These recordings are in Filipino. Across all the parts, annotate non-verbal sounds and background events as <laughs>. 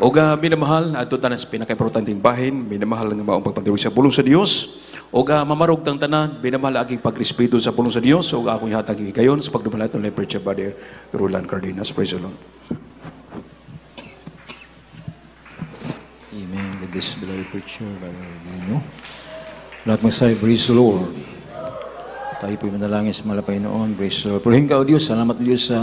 O ga minamahal, ato tanas pinakaimportanteng bahin, minamahal ng maong pagpatuloy sa pulong sa Dios. O ga mamarog tang tanan, minamahal aking pagrespeto sa pulong sa Dios. O ga akong hatag kayon sa pagdumalat ng Leper Brother Roland Cardenas. Praise the Lord. Amen. God bless beloved preacher, Brother Nino. Lahat magsay, praise the Lord. Tayo po manalangin sa malapay noon. Praise the Lord. Purihin ka, o Diyos. Salamat, Diyos, sa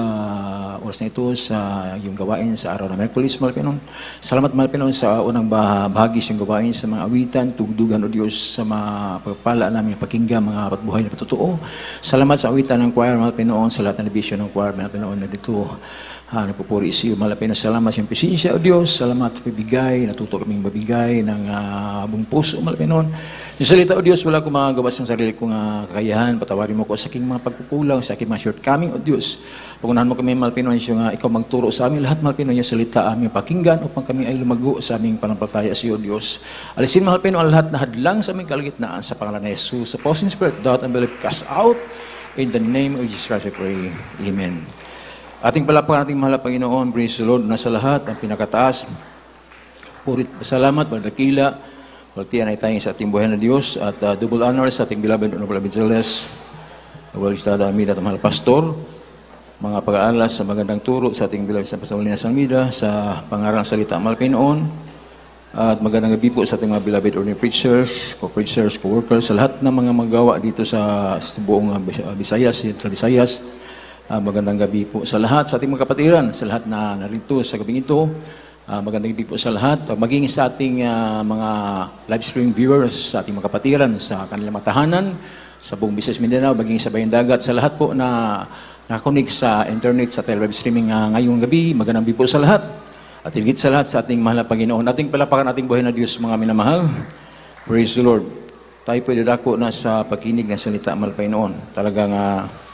oras na ito, sa iyong gawain sa araw na Merkulis, malapay noon. Salamat, malapay noon, sa unang bahagi sa iyong gawain, sa mga awitan, tugdugan, o Diyos, sa mga pagpala namin, pakinggan, mga patbuhay na patotoo. Salamat sa awitan ng choir, malapay noon, sa lahat ng bisyo ng choir, malapay noon na dito. Ha, ah, napupuri si malapit na salamat sa presensya o Diyos. Salamat sa pibigay, natuto kaming mabigay ng uh, ah, abong puso malapit noon. Yung salita o Diyos, wala ko magagawa sa sarili kong uh, kakayahan. Patawarin mo ko sa aking mga pagkukulang, sa aking mga shortcoming o Diyos. Pagunahan mo kami malapit noon, uh, ikaw magturo sa amin lahat malapit noon yung salita aming pakinggan upang kami ay lumago sa aming panampalataya sa iyo, Diyos. Alisin malapit noon lahat na hadlang sa aming kalagitnaan sa pangalan ni Jesus. Sa so, Spirit, doubt and believe, cast out. In the name of Jesus Christ, I pray. Amen. Ating palapakan ating mahal Panginoon, praise the Lord, na sa lahat, ang pinakataas. Purit, salamat, pagdakila, Pagtiyan ay tayong sa ating buhay na Diyos at uh, double honor sa ating beloved Honorable Evangelist, uh, Walustada Amida at mahal pastor, mga pag-aalas sa magandang turo sa ating beloved sa Pastor Lina Salmida sa pangarang salita mahal Panginoon at magandang gabi po sa ating mga beloved ordinary preachers, co-preachers, co-workers, sa lahat ng mga magawa dito sa, sa buong uh, uh, Visayas, Central Visayas, Uh, magandang gabi po sa lahat, sa ating mga kapatiran, sa lahat na narito sa gabing ito. Uh, magandang gabi po sa lahat. Uh, maging sa ating uh, mga live stream viewers, sa ating mga kapatiran, sa kanilang mga sa buong Business Mindanao, maging sa Bayan Dagat, sa lahat po na nakunik sa internet, sa tele streaming uh, ngayong gabi. Magandang gabi po sa lahat. At higit sa lahat sa ating mahal na Panginoon. Ating palapakan ating buhay na Diyos, mga minamahal. Praise the Lord. Tayo po dako na sa pakinig ng salita, mahal Panginoon. Talagang uh,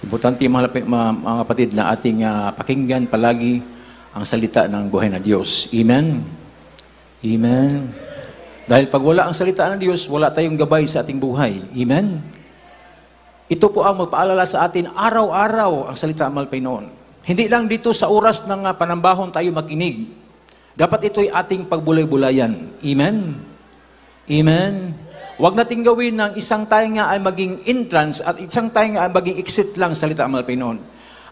Importante mga, mga kapatid na ating uh, pakinggan palagi ang salita ng buhay na Diyos. Amen? Amen? Dahil pag wala ang salita ng Diyos, wala tayong gabay sa ating buhay. Amen? Ito po ang magpaalala sa atin araw-araw ang salita ng Malpinoon. Hindi lang dito sa oras ng uh, panambahon tayo makinig. Dapat ito'y ating pagbulay-bulayan. Amen? Amen? Huwag nating gawin ng isang tainga ay maging entrance at isang tainga ay maging exit lang salita ang Panginoon.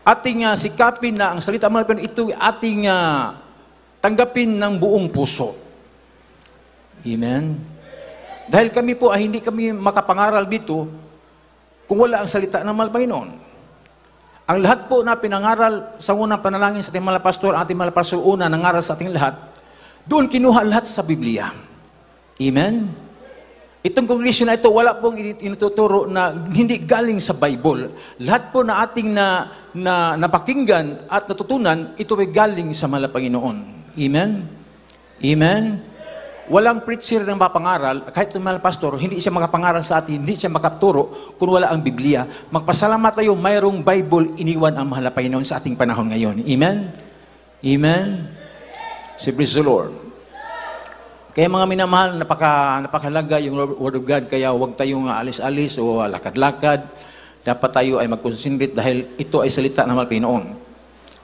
Ating uh, sikapin na ang salita ang Panginoon, ito ating uh, tanggapin ng buong puso. Amen? Dahil kami po ay hindi kami makapangaral dito kung wala ang salita ng Panginoon. Ang lahat po na pinangaral sa unang panalangin sa ating mga pastor, ang ating mga pastor una nangaral sa ating lahat, doon kinuha lahat sa Biblia. Amen? Itong congregation na ito, wala pong inututuro na hindi galing sa Bible. Lahat po na ating na, na, napakinggan at natutunan, ito ay galing sa Malapanginoon. Amen? Amen? Walang preacher ng mapangaral, kahit yung mga pastor, hindi siya makapangaral sa atin, hindi siya makaturo kung wala ang Biblia. Magpasalamat tayo, mayroong Bible iniwan ang Malapanginoon sa ating panahon ngayon. Amen? Amen? Amen. Si Praise the Lord. Kaya mga minamahal, napaka, napakalaga yung Word of God. Kaya huwag tayong alis-alis o lakad-lakad. Dapat tayo ay mag-concentrate dahil ito ay salita ng Malpinoon.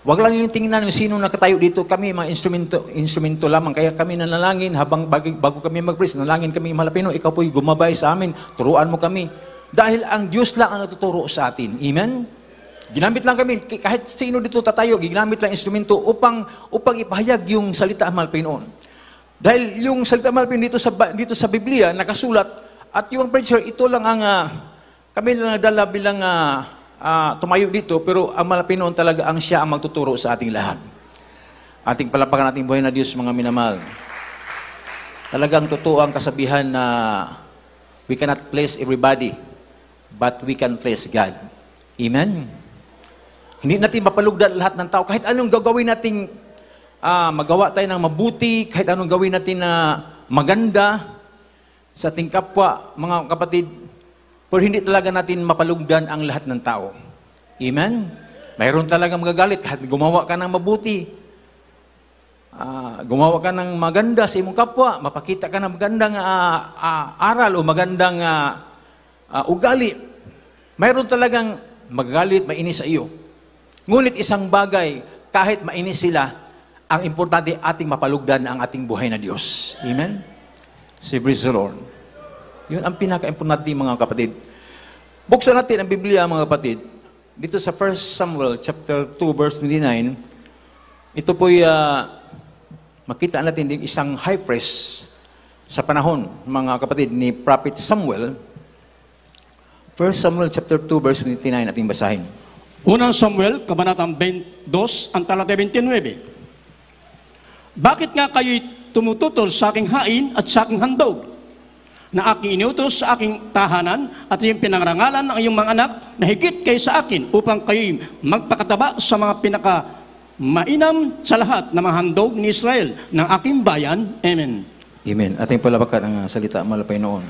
Huwag lang yung tingnan yung sino nakatayo dito. Kami, mga instrumento, instrumento lamang. Kaya kami nanalangin habang bago, bago kami mag-praise, nanalangin kami Malapino. Ikaw po'y gumabay sa amin. Turuan mo kami. Dahil ang Diyos lang ang natuturo sa atin. Amen? Ginamit lang kami, kahit sino dito tatayo, ginamit lang instrumento upang, upang ipahayag yung salita ang Malpinoon. Dahil yung salita Malpin dito sa, dito sa Biblia, nakasulat, at yung preacher, ito lang ang, uh, kami lang nadala bilang uh, uh, tumayo dito, pero ang Malpin noon talaga ang siya ang magtuturo sa ating lahat. Ating palapakan ating buhay na Diyos, mga minamahal. Talagang totoo ang kasabihan na we cannot please everybody, but we can please God. Amen? Hindi natin mapalugdan lahat ng tao. Kahit anong gagawin nating ah, magawa tayo ng mabuti, kahit anong gawin natin na maganda sa ating kapwa, mga kapatid, pero hindi talaga natin mapalugdan ang lahat ng tao. Amen? Mayroon talaga magagalit kahit gumawa ka ng mabuti. Uh, gumawa ka ng maganda sa imong kapwa, mapakita ka ng magandang uh, uh, aral o magandang uh, uh, ugali. Mayroon talagang magagalit, mainis sa iyo. Ngunit isang bagay, kahit mainis sila, ang importante, ating mapalugdan ang ating buhay na Diyos. Amen? Si praise the Lord. Yun ang pinaka-importante, mga kapatid. Buksan natin ang Biblia, mga kapatid. Dito sa 1 Samuel chapter 2, verse 29, ito po'y uh, makita natin din isang high priest sa panahon, mga kapatid, ni Prophet Samuel. 1 Samuel chapter 2, verse 29, ating basahin. Unang Samuel, Kabanatang 22, ang talata 29. Bakit nga kayo'y tumututol sa aking hain at sa aking handog na aking inutos sa aking tahanan at yung pinangrangalan ng iyong mga anak na higit kayo sa akin upang kayo'y magpakataba sa mga pinaka mainam sa lahat ng mga handog ni Israel ng aking bayan. Amen. Amen. Ating palabakan ang ah, salita malapay noon.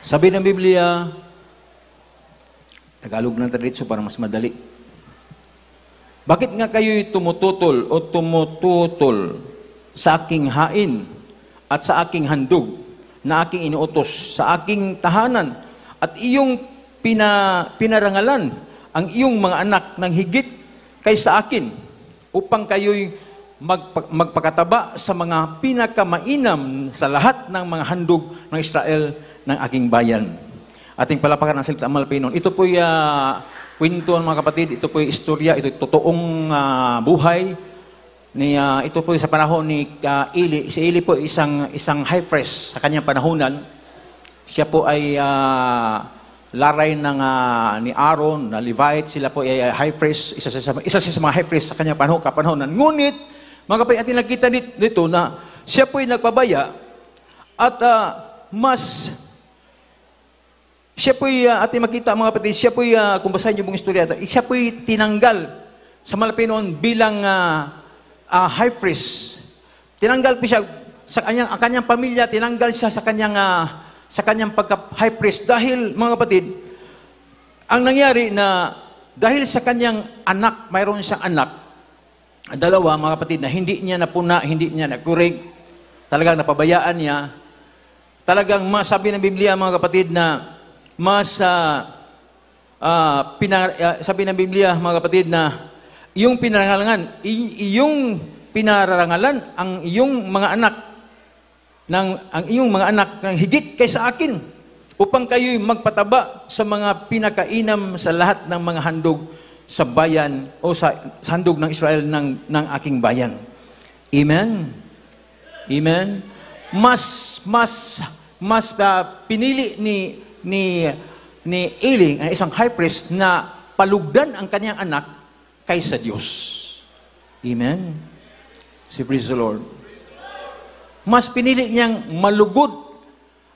Sabi ng Biblia, Tagalog na tradisyon para mas madali. Bakit nga kayo'y tumututol o tumututol sa aking hain at sa aking handog na aking inuutos sa aking tahanan at iyong pina, pinarangalan ang iyong mga anak ng higit kaysa akin upang kayo'y magpa, magpakataba sa mga pinakamainam sa lahat ng mga handog ng Israel ng aking bayan. Ating palapakan ang Silvia Amalpinon. Ito po'y uh, kwentuhan mga kapatid, ito po yung istorya, ah, ito yung totoong uh, buhay. Ni, uh, ito po sa panahon ni uh, Eli. Si Eli po isang, isang high priest sa kanyang panahonan. Siya po ay uh, laray ng, uh, ni Aaron, na Levite. Sila po ay uh, high priest, isa sa, isa sa mga high priest sa kanyang panahon, kapanahonan. Ngunit, mga kapatid, atin nakita dito na siya po ay nagpabaya at uh, mas siya po'y, uh, ating makita mga kapatid, siya po'y, uh, kung basahin niyo pong istorya ito, siya po'y tinanggal sa Malapinoon bilang uh, uh, high priest. Tinanggal po siya sa kanyang, ang kanyang pamilya, tinanggal siya sa kanyang, uh, sa kanyang pagka-high priest. Dahil, mga kapatid, ang nangyari na dahil sa kanyang anak, mayroon siyang anak, dalawa mga kapatid na hindi niya napuna, hindi niya nakurig, talagang napabayaan niya, talagang masabi ng Biblia mga kapatid na mas uh, uh, pinar- uh, sabi ng Biblia, mga kapatid, na yung pinarangalan, iyong pinararangalan ang iyong mga anak ng ang iyong mga anak ng higit kaysa akin upang kayo'y magpataba sa mga pinakainam sa lahat ng mga handog sa bayan o sa, sa handog ng Israel ng, ng aking bayan. Amen? Amen? Mas, mas, mas uh, pinili ni ni, ni Eli, ang isang high priest, na palugdan ang kanyang anak kaysa Diyos. Amen? Si praise the Lord. Mas pinili niyang malugod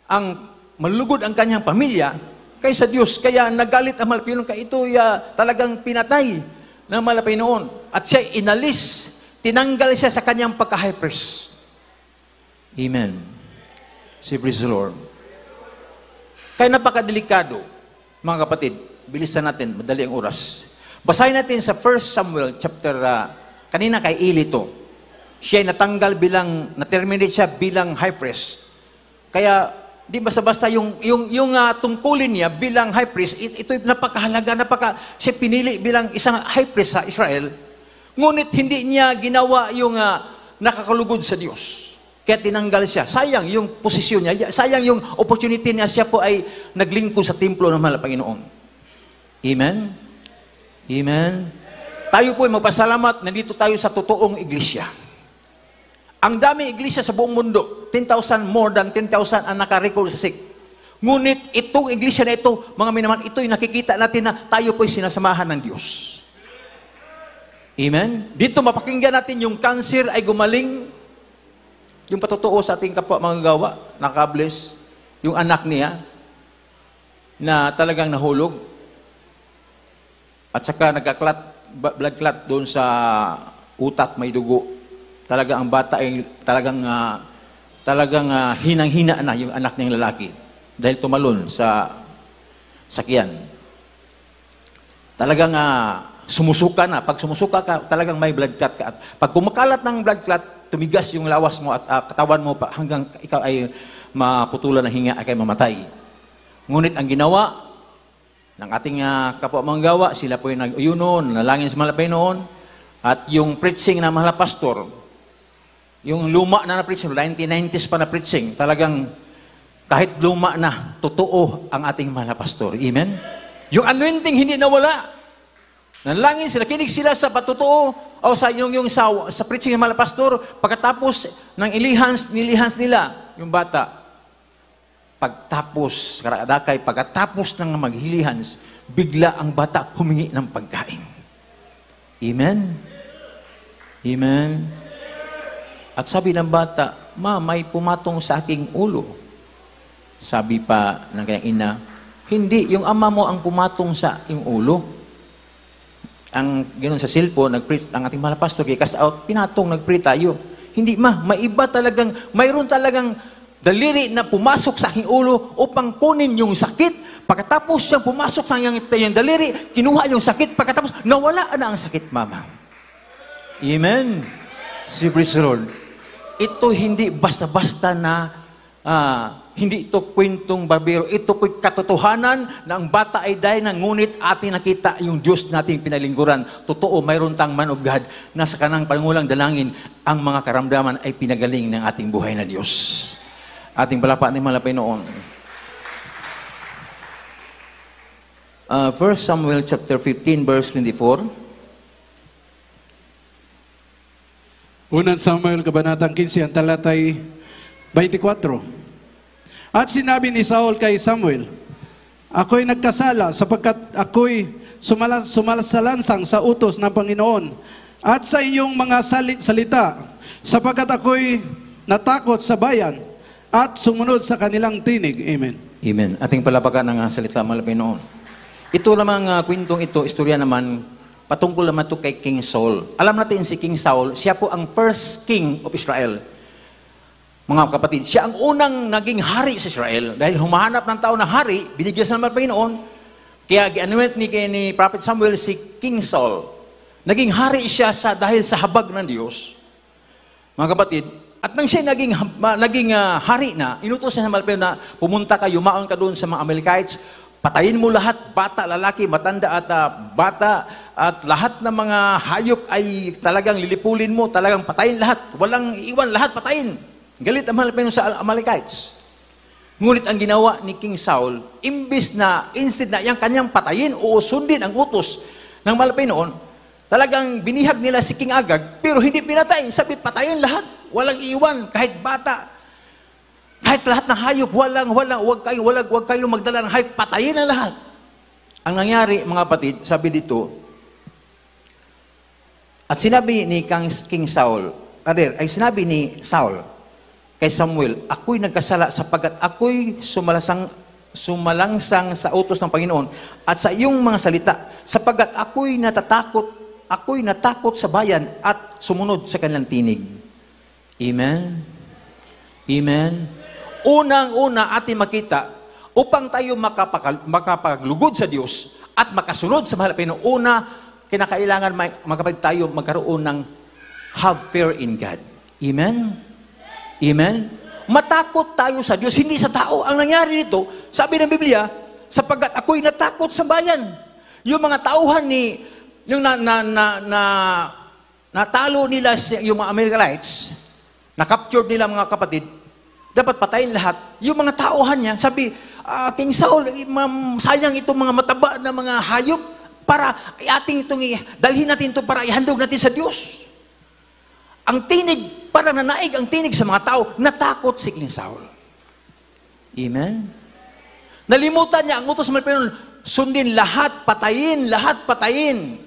ang malugod ang kanyang pamilya kaysa Diyos. Kaya nagalit ang Malpinon kaya ito ya, talagang pinatay ng Malpinon. At siya inalis, tinanggal siya sa kanyang pagka-high priest. Amen. Si praise the Lord. Kaya napakadelikado, mga kapatid. Bilisan natin, madali ang oras. Basahin natin sa 1 Samuel chapter, uh, kanina kay Eli to. Siya ay natanggal bilang, na-terminate siya bilang high priest. Kaya, di ba sa basta yung, yung, yung uh, tungkulin niya bilang high priest, it, ito'y napakahalaga, napaka, siya pinili bilang isang high priest sa Israel, ngunit hindi niya ginawa yung uh, nakakalugod sa Diyos. Kaya tinanggal siya. Sayang yung posisyon niya. Sayang yung opportunity niya. Siya po ay naglingkod sa templo ng mahal Panginoon. Amen? Amen? Tayo po ay magpasalamat. na dito tayo sa totoong iglesia. Ang dami iglesia sa buong mundo. 10,000 more than 10,000 ang nakarecord sa SIC. Ngunit itong iglesia na ito, mga minaman, yung nakikita natin na tayo po ay sinasamahan ng Diyos. Amen? Dito mapakinggan natin yung cancer ay gumaling, yung patotoo sa ating kapwa mga gawa, nakabless, yung anak niya, na talagang nahulog, at saka nagkaklat, blood clot doon sa utak, may dugo. Talaga ang bata ay talagang, uh, talagang uh, hinang-hina na yung anak niyang lalaki dahil tumalon sa sakyan. Talagang uh, sumusuka na. Pag sumusuka ka, talagang may blood clot ka. At pag kumakalat ng blood clot, tumigas yung lawas mo at uh, katawan mo pa hanggang ikaw ay maputulan ng hinga at ay mamatay. Ngunit ang ginawa ng ating uh, kapwa manggawa, sila po yung nag-uyuno, nalangin sa malapay noon, at yung preaching na mahal pastor, yung luma na na-preaching, 1990s pa na-preaching, talagang kahit luma na, totoo ang ating mahal pastor. Amen? Yung anointing hindi nawala. Nanalangin sila, kinig sila sa patotoo o sa yung, yung sa, sa preaching ng mga pastor pagkatapos ng ilihans, nilihans nila yung bata. Pagtapos, karadakay, pagkatapos ng maghilihans, bigla ang bata humingi ng pagkain. Amen? Amen? At sabi ng bata, Ma, may pumatong sa aking ulo. Sabi pa ng kanyang ina, Hindi, yung ama mo ang pumatong sa iyong ulo ang ganoon sa cellphone, nag-preach, ang ating mahal pastor, kay cast out, pinatong, nag-pray tayo. Hindi ma, maiba talagang, mayroon talagang daliri na pumasok sa aking ulo upang kunin yung sakit. Pagkatapos siyang pumasok sa aking yung daliri, kinuha yung sakit. Pagkatapos, nawala na ang sakit, mama. Amen. Si praise Lord. Ito hindi basta-basta na ah, hindi ito kwentong barbero. Ito ko'y katotohanan na ang bata ay dahil na ngunit atin nakita yung Diyos nating pinalingkuran. Totoo, mayroon tang man of God na sa kanang pangulang dalangin, ang mga karamdaman ay pinagaling ng ating buhay na Diyos. Ating palapa ni malapay noon. Uh, ah, 1 Samuel chapter 15 verse 24. Unang Samuel, Kabanatang 15, ang talatay 24. At sinabi ni Saul kay Samuel, Ako'y nagkasala sapagkat ako'y sumalas sumalasalansang sa utos ng Panginoon at sa inyong mga salit salita sapagkat ako'y natakot sa bayan at sumunod sa kanilang tinig. Amen. Amen. Ating palapagan ang ah, salita malapit noon. Ito lamang uh, ah, kwentong ito, istorya naman, patungkol naman ito kay King Saul. Alam natin si King Saul, siya po ang first king of Israel. Mga kapatid, siya ang unang naging hari sa Israel. Dahil humahanap ng tao na hari, binigyan sa naman Panginoon. Kaya gianuent ni, ni Prophet Samuel si King Saul. Naging hari siya sa, dahil sa habag ng Diyos. Mga kapatid, at nang siya naging, naging uh, hari na, inutos niya sa Malpeo na pumunta ka, yumaon ka doon sa mga Amalekites, patayin mo lahat, bata, lalaki, matanda at uh, bata, at lahat ng mga hayop ay talagang lilipulin mo, talagang patayin lahat, walang iwan, lahat patayin. Galit ang Malapino sa Amalekites. Ngunit ang ginawa ni King Saul, imbis na, instead na yung kanyang patayin o sundin ang utos ng noon, talagang binihag nila si King Agag, pero hindi pinatay. Sabi, patayin lahat. Walang iwan, kahit bata. Kahit lahat ng hayop, walang, walang, wag kayo, walang, wag kayo magdala ng hayop, patayin ang lahat. Ang nangyari, mga patid, sabi dito, at sinabi ni King Saul, ay sinabi ni Saul, kay Samuel, ako'y nagkasala sapagat ako'y sumalasang sumalangsang sa utos ng Panginoon at sa iyong mga salita sapagat ako'y natatakot ako'y natakot sa bayan at sumunod sa kanilang tinig. Amen? Amen? Unang-una ating makita upang tayo makapakal, makapaglugod sa Diyos at makasunod sa mahal na Panginoon. Una, kinakailangan mga kapatid tayo magkaroon ng have fear in God. Amen? Amen? Matakot tayo sa Diyos, hindi sa tao. Ang nangyari dito, sabi ng Biblia, sapagkat ako'y natakot sa bayan. Yung mga tauhan ni, yung na, na, na, na natalo nila yung mga Americanites, na capture nila mga kapatid, dapat patayin lahat. Yung mga tauhan niya, sabi, uh, King Saul, ma'am, sayang itong mga mataba na mga hayop para ating itong, dalhin natin ito para ihandog natin sa Diyos. Ang tinig para nanaig ang tinig sa mga tao, natakot si King Saul. Amen? Nalimutan niya ang utos ng Panginoon, sundin lahat, patayin, lahat patayin.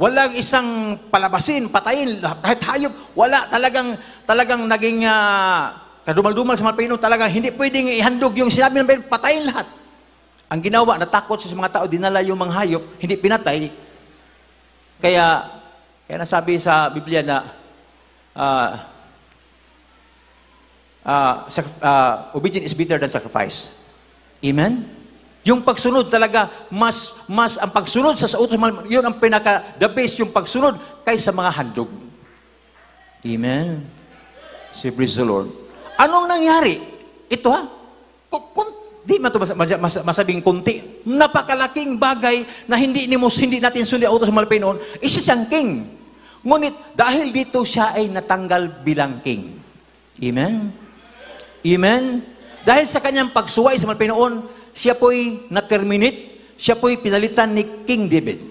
Walang isang palabasin, patayin, kahit hayop, wala talagang talagang naging uh, kadumal-dumal sa mga Panginoon, talagang hindi pwedeng ihandog yung sinabi ng Panginoon, patayin lahat. Ang ginawa, natakot sa mga tao, dinala yung mga hayop, hindi pinatay. Kaya, kaya nasabi sa Biblia na, uh, uh, uh, obedience is better than sacrifice. Amen? Yung pagsunod talaga, mas, mas ang pagsunod sa sa utos, yun ang pinaka, the best yung pagsunod kaysa mga handog. Amen? Si praise the Lord. Anong nangyari? Ito ha? Hindi man ito mas, mas, mas, masabing kunti. Napakalaking bagay na hindi, ni hindi natin sundin ang utos ng Panginoon, isa siyang king. Ngunit dahil dito siya ay natanggal bilang king. Amen? Amen? Dahil sa kanyang pagsuway sa Malpinoon, siya po'y na-terminate, siya po'y pinalitan ni King David.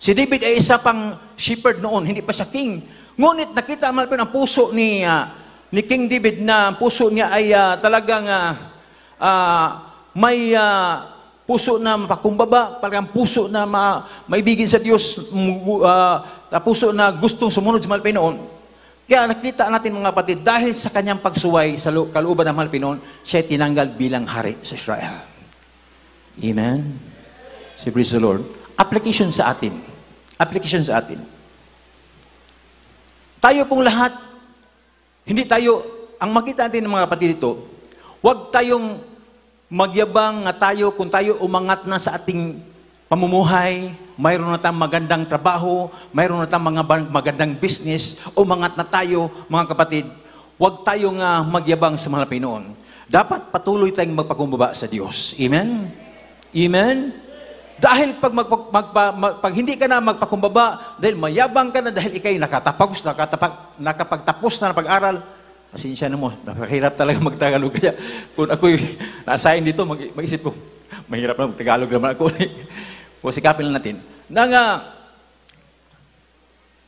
Si David ay isa pang shepherd noon, hindi pa siya king. Ngunit nakita ang Malpinoon ang puso ni, uh, ni King David na ang puso niya ay uh, talagang uh, uh, may uh, puso na mapakumbaba, parang puso na ma, maibigin sa Diyos, uh, puso na gustong sumunod sa mahal Kaya nakita natin mga kapatid, dahil sa kanyang pagsuway sa kalooban ng mahal siya tinanggal bilang hari sa Israel. Amen? Si praise the Lord. Application sa atin. Application sa atin. Tayo pong lahat, hindi tayo, ang makita natin ng mga kapatid ito, huwag tayong Magyabang nga tayo kung tayo umangat na sa ating pamumuhay, mayroon na tayong magandang trabaho, mayroon na tayong mga magandang business, umangat na tayo, mga kapatid. Huwag tayo nga magyabang sa mga Pinoon. Dapat patuloy tayong magpakumbaba sa Diyos. Amen? Amen? Dahil pag, magpag, magpa, mag, pag hindi ka na magpakumbaba, dahil mayabang ka na, dahil ikay nakatapos, nakatapag, nakapagtapos na ng pag-aral, pasensya na mo, nakakahirap talaga magtagalog. Kaya kung ako'y nasahin dito, mag isip ko, mahirap na magtagalog naman ako ulit. <laughs> Kusikapin lang natin. Nang, uh,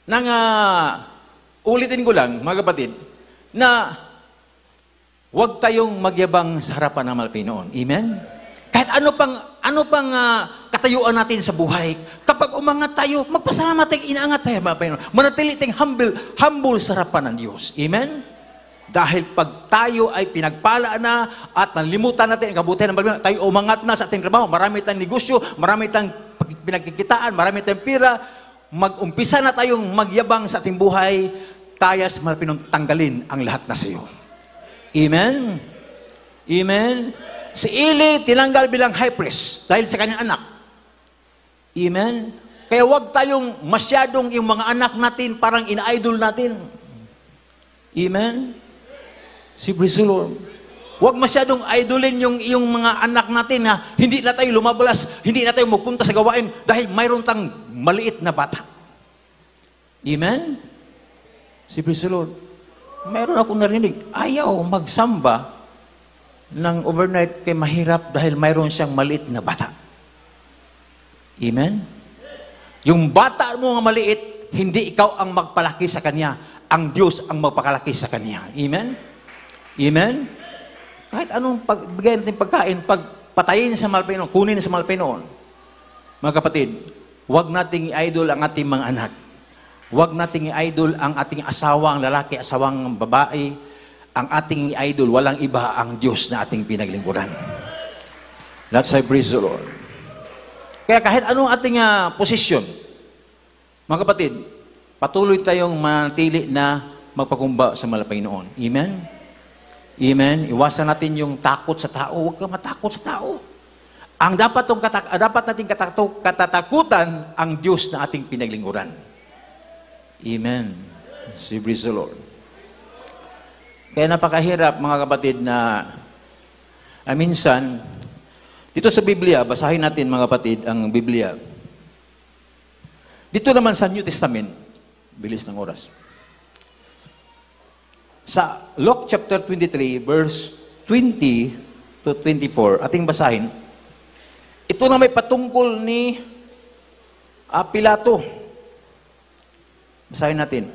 nang uh, ulitin ko lang, mga kapatid, na huwag tayong magyabang sa harapan ng Malpinoon. Amen? Kahit ano pang, ano pang uh, katayuan natin sa buhay, kapag umangat tayo, magpasalamat tayong inaangat tayo, Malpinoon. Manatili tayong humble, humble sa harapan ng Diyos. Amen? Dahil pag tayo ay pinagpala na at nalimutan natin ang kabutihan ng Panginoon, tayo umangat na sa ating trabaho, marami tayong negosyo, marami tayong pinagkikitaan, marami tayong pira, mag-umpisa na tayong magyabang sa ating buhay, tayas malapinong tanggalin ang lahat na sa iyo. Amen? Amen? Si Eli tinanggal bilang high priest dahil sa kanyang anak. Amen? Kaya wag tayong masyadong yung mga anak natin parang ina-idol natin. Amen? Si Praise the Lord. Huwag masyadong idolin yung, yung mga anak natin na hindi na tayo lumabalas, hindi na tayo magpunta sa gawain dahil mayroon tang maliit na bata. Amen? Si Praise the Lord. Mayroon akong narinig, ayaw magsamba ng overnight kay mahirap dahil mayroon siyang maliit na bata. Amen? Yung bata mo nga maliit, hindi ikaw ang magpalaki sa kanya. Ang Diyos ang magpakalaki sa kanya. Amen? Amen? Kahit anong pagbigay natin pagkain, pagpatayin sa malpino, kunin sa malpino. Mga kapatid, huwag nating i-idol ang ating mga anak. Huwag nating i-idol ang ating asawa, ang lalaki, asawang babae. Ang ating i idol, walang iba ang Diyos na ating pinaglingkuran. That's why praise the Lord. Kaya kahit anong ating uh, posisyon, mga kapatid, patuloy tayong manatili na magpakumba sa malapay noon. Amen? Amen? Iwasan natin yung takot sa tao. Huwag ka matakot sa tao. Ang dapat, tong katak- dapat nating katak- katatakutan ang Diyos na ating pinaglingkuran. Amen. Si praise the Lord. Kaya napakahirap mga kapatid na ah, minsan, dito sa Biblia, basahin natin mga kapatid ang Biblia. Dito naman sa New Testament, bilis ng oras. Sa Luke chapter 23, verse 20 to 24, ating basahin, ito na may patungkol ni uh, Pilato. Basahin natin.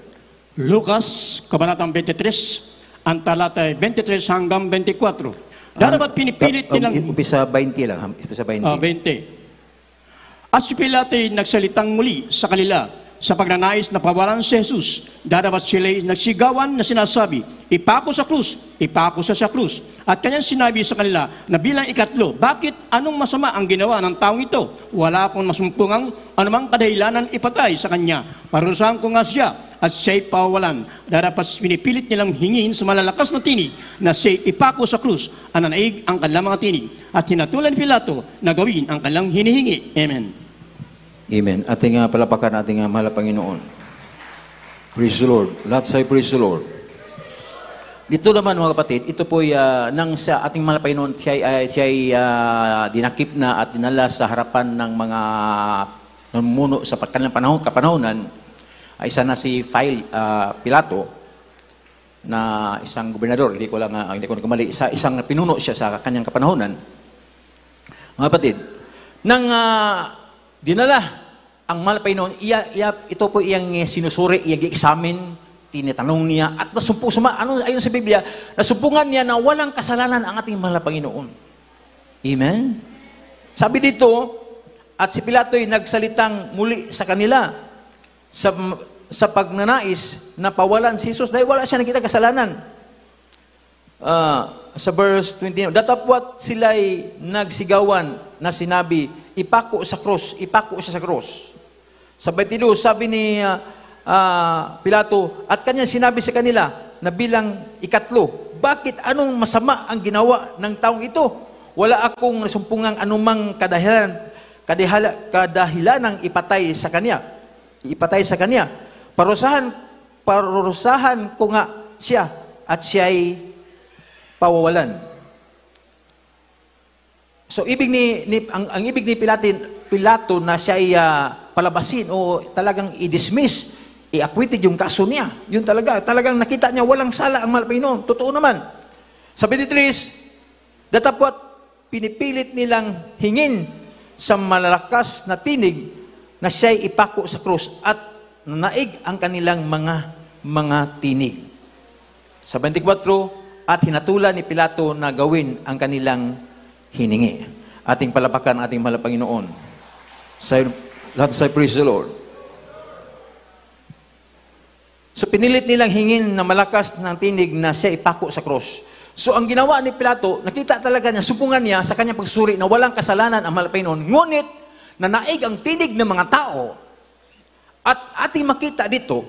Lucas, Kabanatang 23, ang talata 23 hanggang 24. Darapat ah, pinipilit ah, nilang... Um, umpisa 20 lang. Umpisa 20. Uh, 20. At si Pilate nagsalitang muli sa kanila sa pagnanais na pawalan si Jesus, dadapat sila nagsigawan na sinasabi, ipako sa krus, ipako sa sa krus. At kanyang sinabi sa kanila na bilang ikatlo, bakit anong masama ang ginawa ng taong ito? Wala akong masumpungang anumang kadahilanan ipatay sa kanya. Parusahan ko nga siya at siya'y pawalan. Darapat pinipilit nilang hingin sa malalakas na tinig na siya'y ipako sa krus ang nanaig ang kanilang mga tinig. At hinatulan ni Pilato na gawin ang kanilang hinihingi. Amen. Amen. Ating uh, palapakan ating uh, mahal Panginoon. Praise the Lord. Lahat sa'yo, praise the Lord. Dito naman mga kapatid, ito po uh, ah, nang sa ating mahal Panginoon, siya, uh, ah, siya uh, ah, dinakip na at dinala sa harapan ng mga namuno sa kanilang panahon, kapanahonan, ay isa na si File uh, Pilato na isang gobernador, hindi ko lang uh, hindi ko nagkamali, isa, isang pinuno siya sa kanyang kapanahonan. Mga kapatid, nang uh, dinala ang malapay noon, iya, iya, ito po iyang eh, sinusuri, iyang examine, tinitanong niya, at nasumpo, suma, ano, ayon sa Biblia, nasumpungan niya na walang kasalanan ang ating mahal Panginoon. Amen? Sabi dito, at si Pilato'y nagsalitang muli sa kanila sa, sa pagnanais na pawalan si Jesus dahil wala siya nakita kasalanan. Uh, sa verse 29, Datapwat sila'y nagsigawan na sinabi, ipako sa cross, ipako siya sa cross. Sa Baitilo, sabi ni uh, uh, Pilato, at kanya sinabi sa kanila na bilang ikatlo, bakit anong masama ang ginawa ng taong ito? Wala akong nasumpungang anumang kadahilan, kadahilan, kadahilan ng ipatay sa kanya. Ipatay sa kanya. Parusahan, parusahan ko nga siya at siya ay pawawalan. So ibig ni, ni ang, ang ibig ni Pilatin, Pilato na siya ay uh, palabasin o talagang i-dismiss, i-acquitted yung kaso niya. Yun talaga. Talagang nakita niya walang sala ang Malpinoon. Totoo naman. Sa 23, Tris, datapot pinipilit nilang hingin sa malalakas na tinig na siya'y ipako sa krus at naig ang kanilang mga mga tinig. Sa 24, at hinatulan ni Pilato na gawin ang kanilang hiningi. Ating palapakan, ating malapanginoon. Sa lahat say, praise the Lord. So pinilit nilang hingin na malakas ng tinig na siya ipako sa cross. So ang ginawa ni Pilato, nakita talaga niya, supungan niya sa kanyang pagsuri na walang kasalanan ang malapay noon. Ngunit, naig ang tinig ng mga tao. At ating makita dito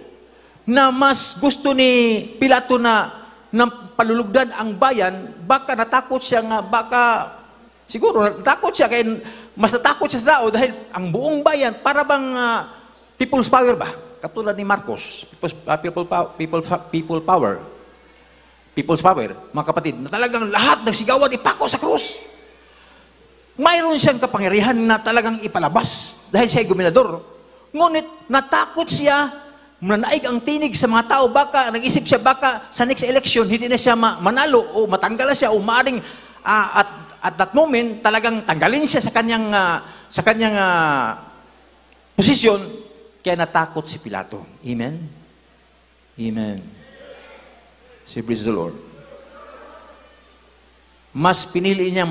na mas gusto ni Pilato na ng palulugdan ang bayan, baka natakot siya nga, baka siguro natakot siya kaya mas natakot siya sa tao dahil ang buong bayan, para bang uh, people's power ba? Katulad ni Marcos, people's, uh, people, people, people power. People's power, mga kapatid, na talagang lahat ng sigawan ipako sa krus. Mayroon siyang kapangyarihan na talagang ipalabas dahil siya ay gobernador. Ngunit natakot siya, nanaig ang tinig sa mga tao, baka nag-isip siya, baka sa next election, hindi na siya manalo o matanggal na siya o maaring uh, at at that moment, talagang tanggalin siya sa kanyang, uh, sa kanyang uh, posisyon, kaya natakot si Pilato. Amen? Amen. Si praise the Lord. Mas pinili niya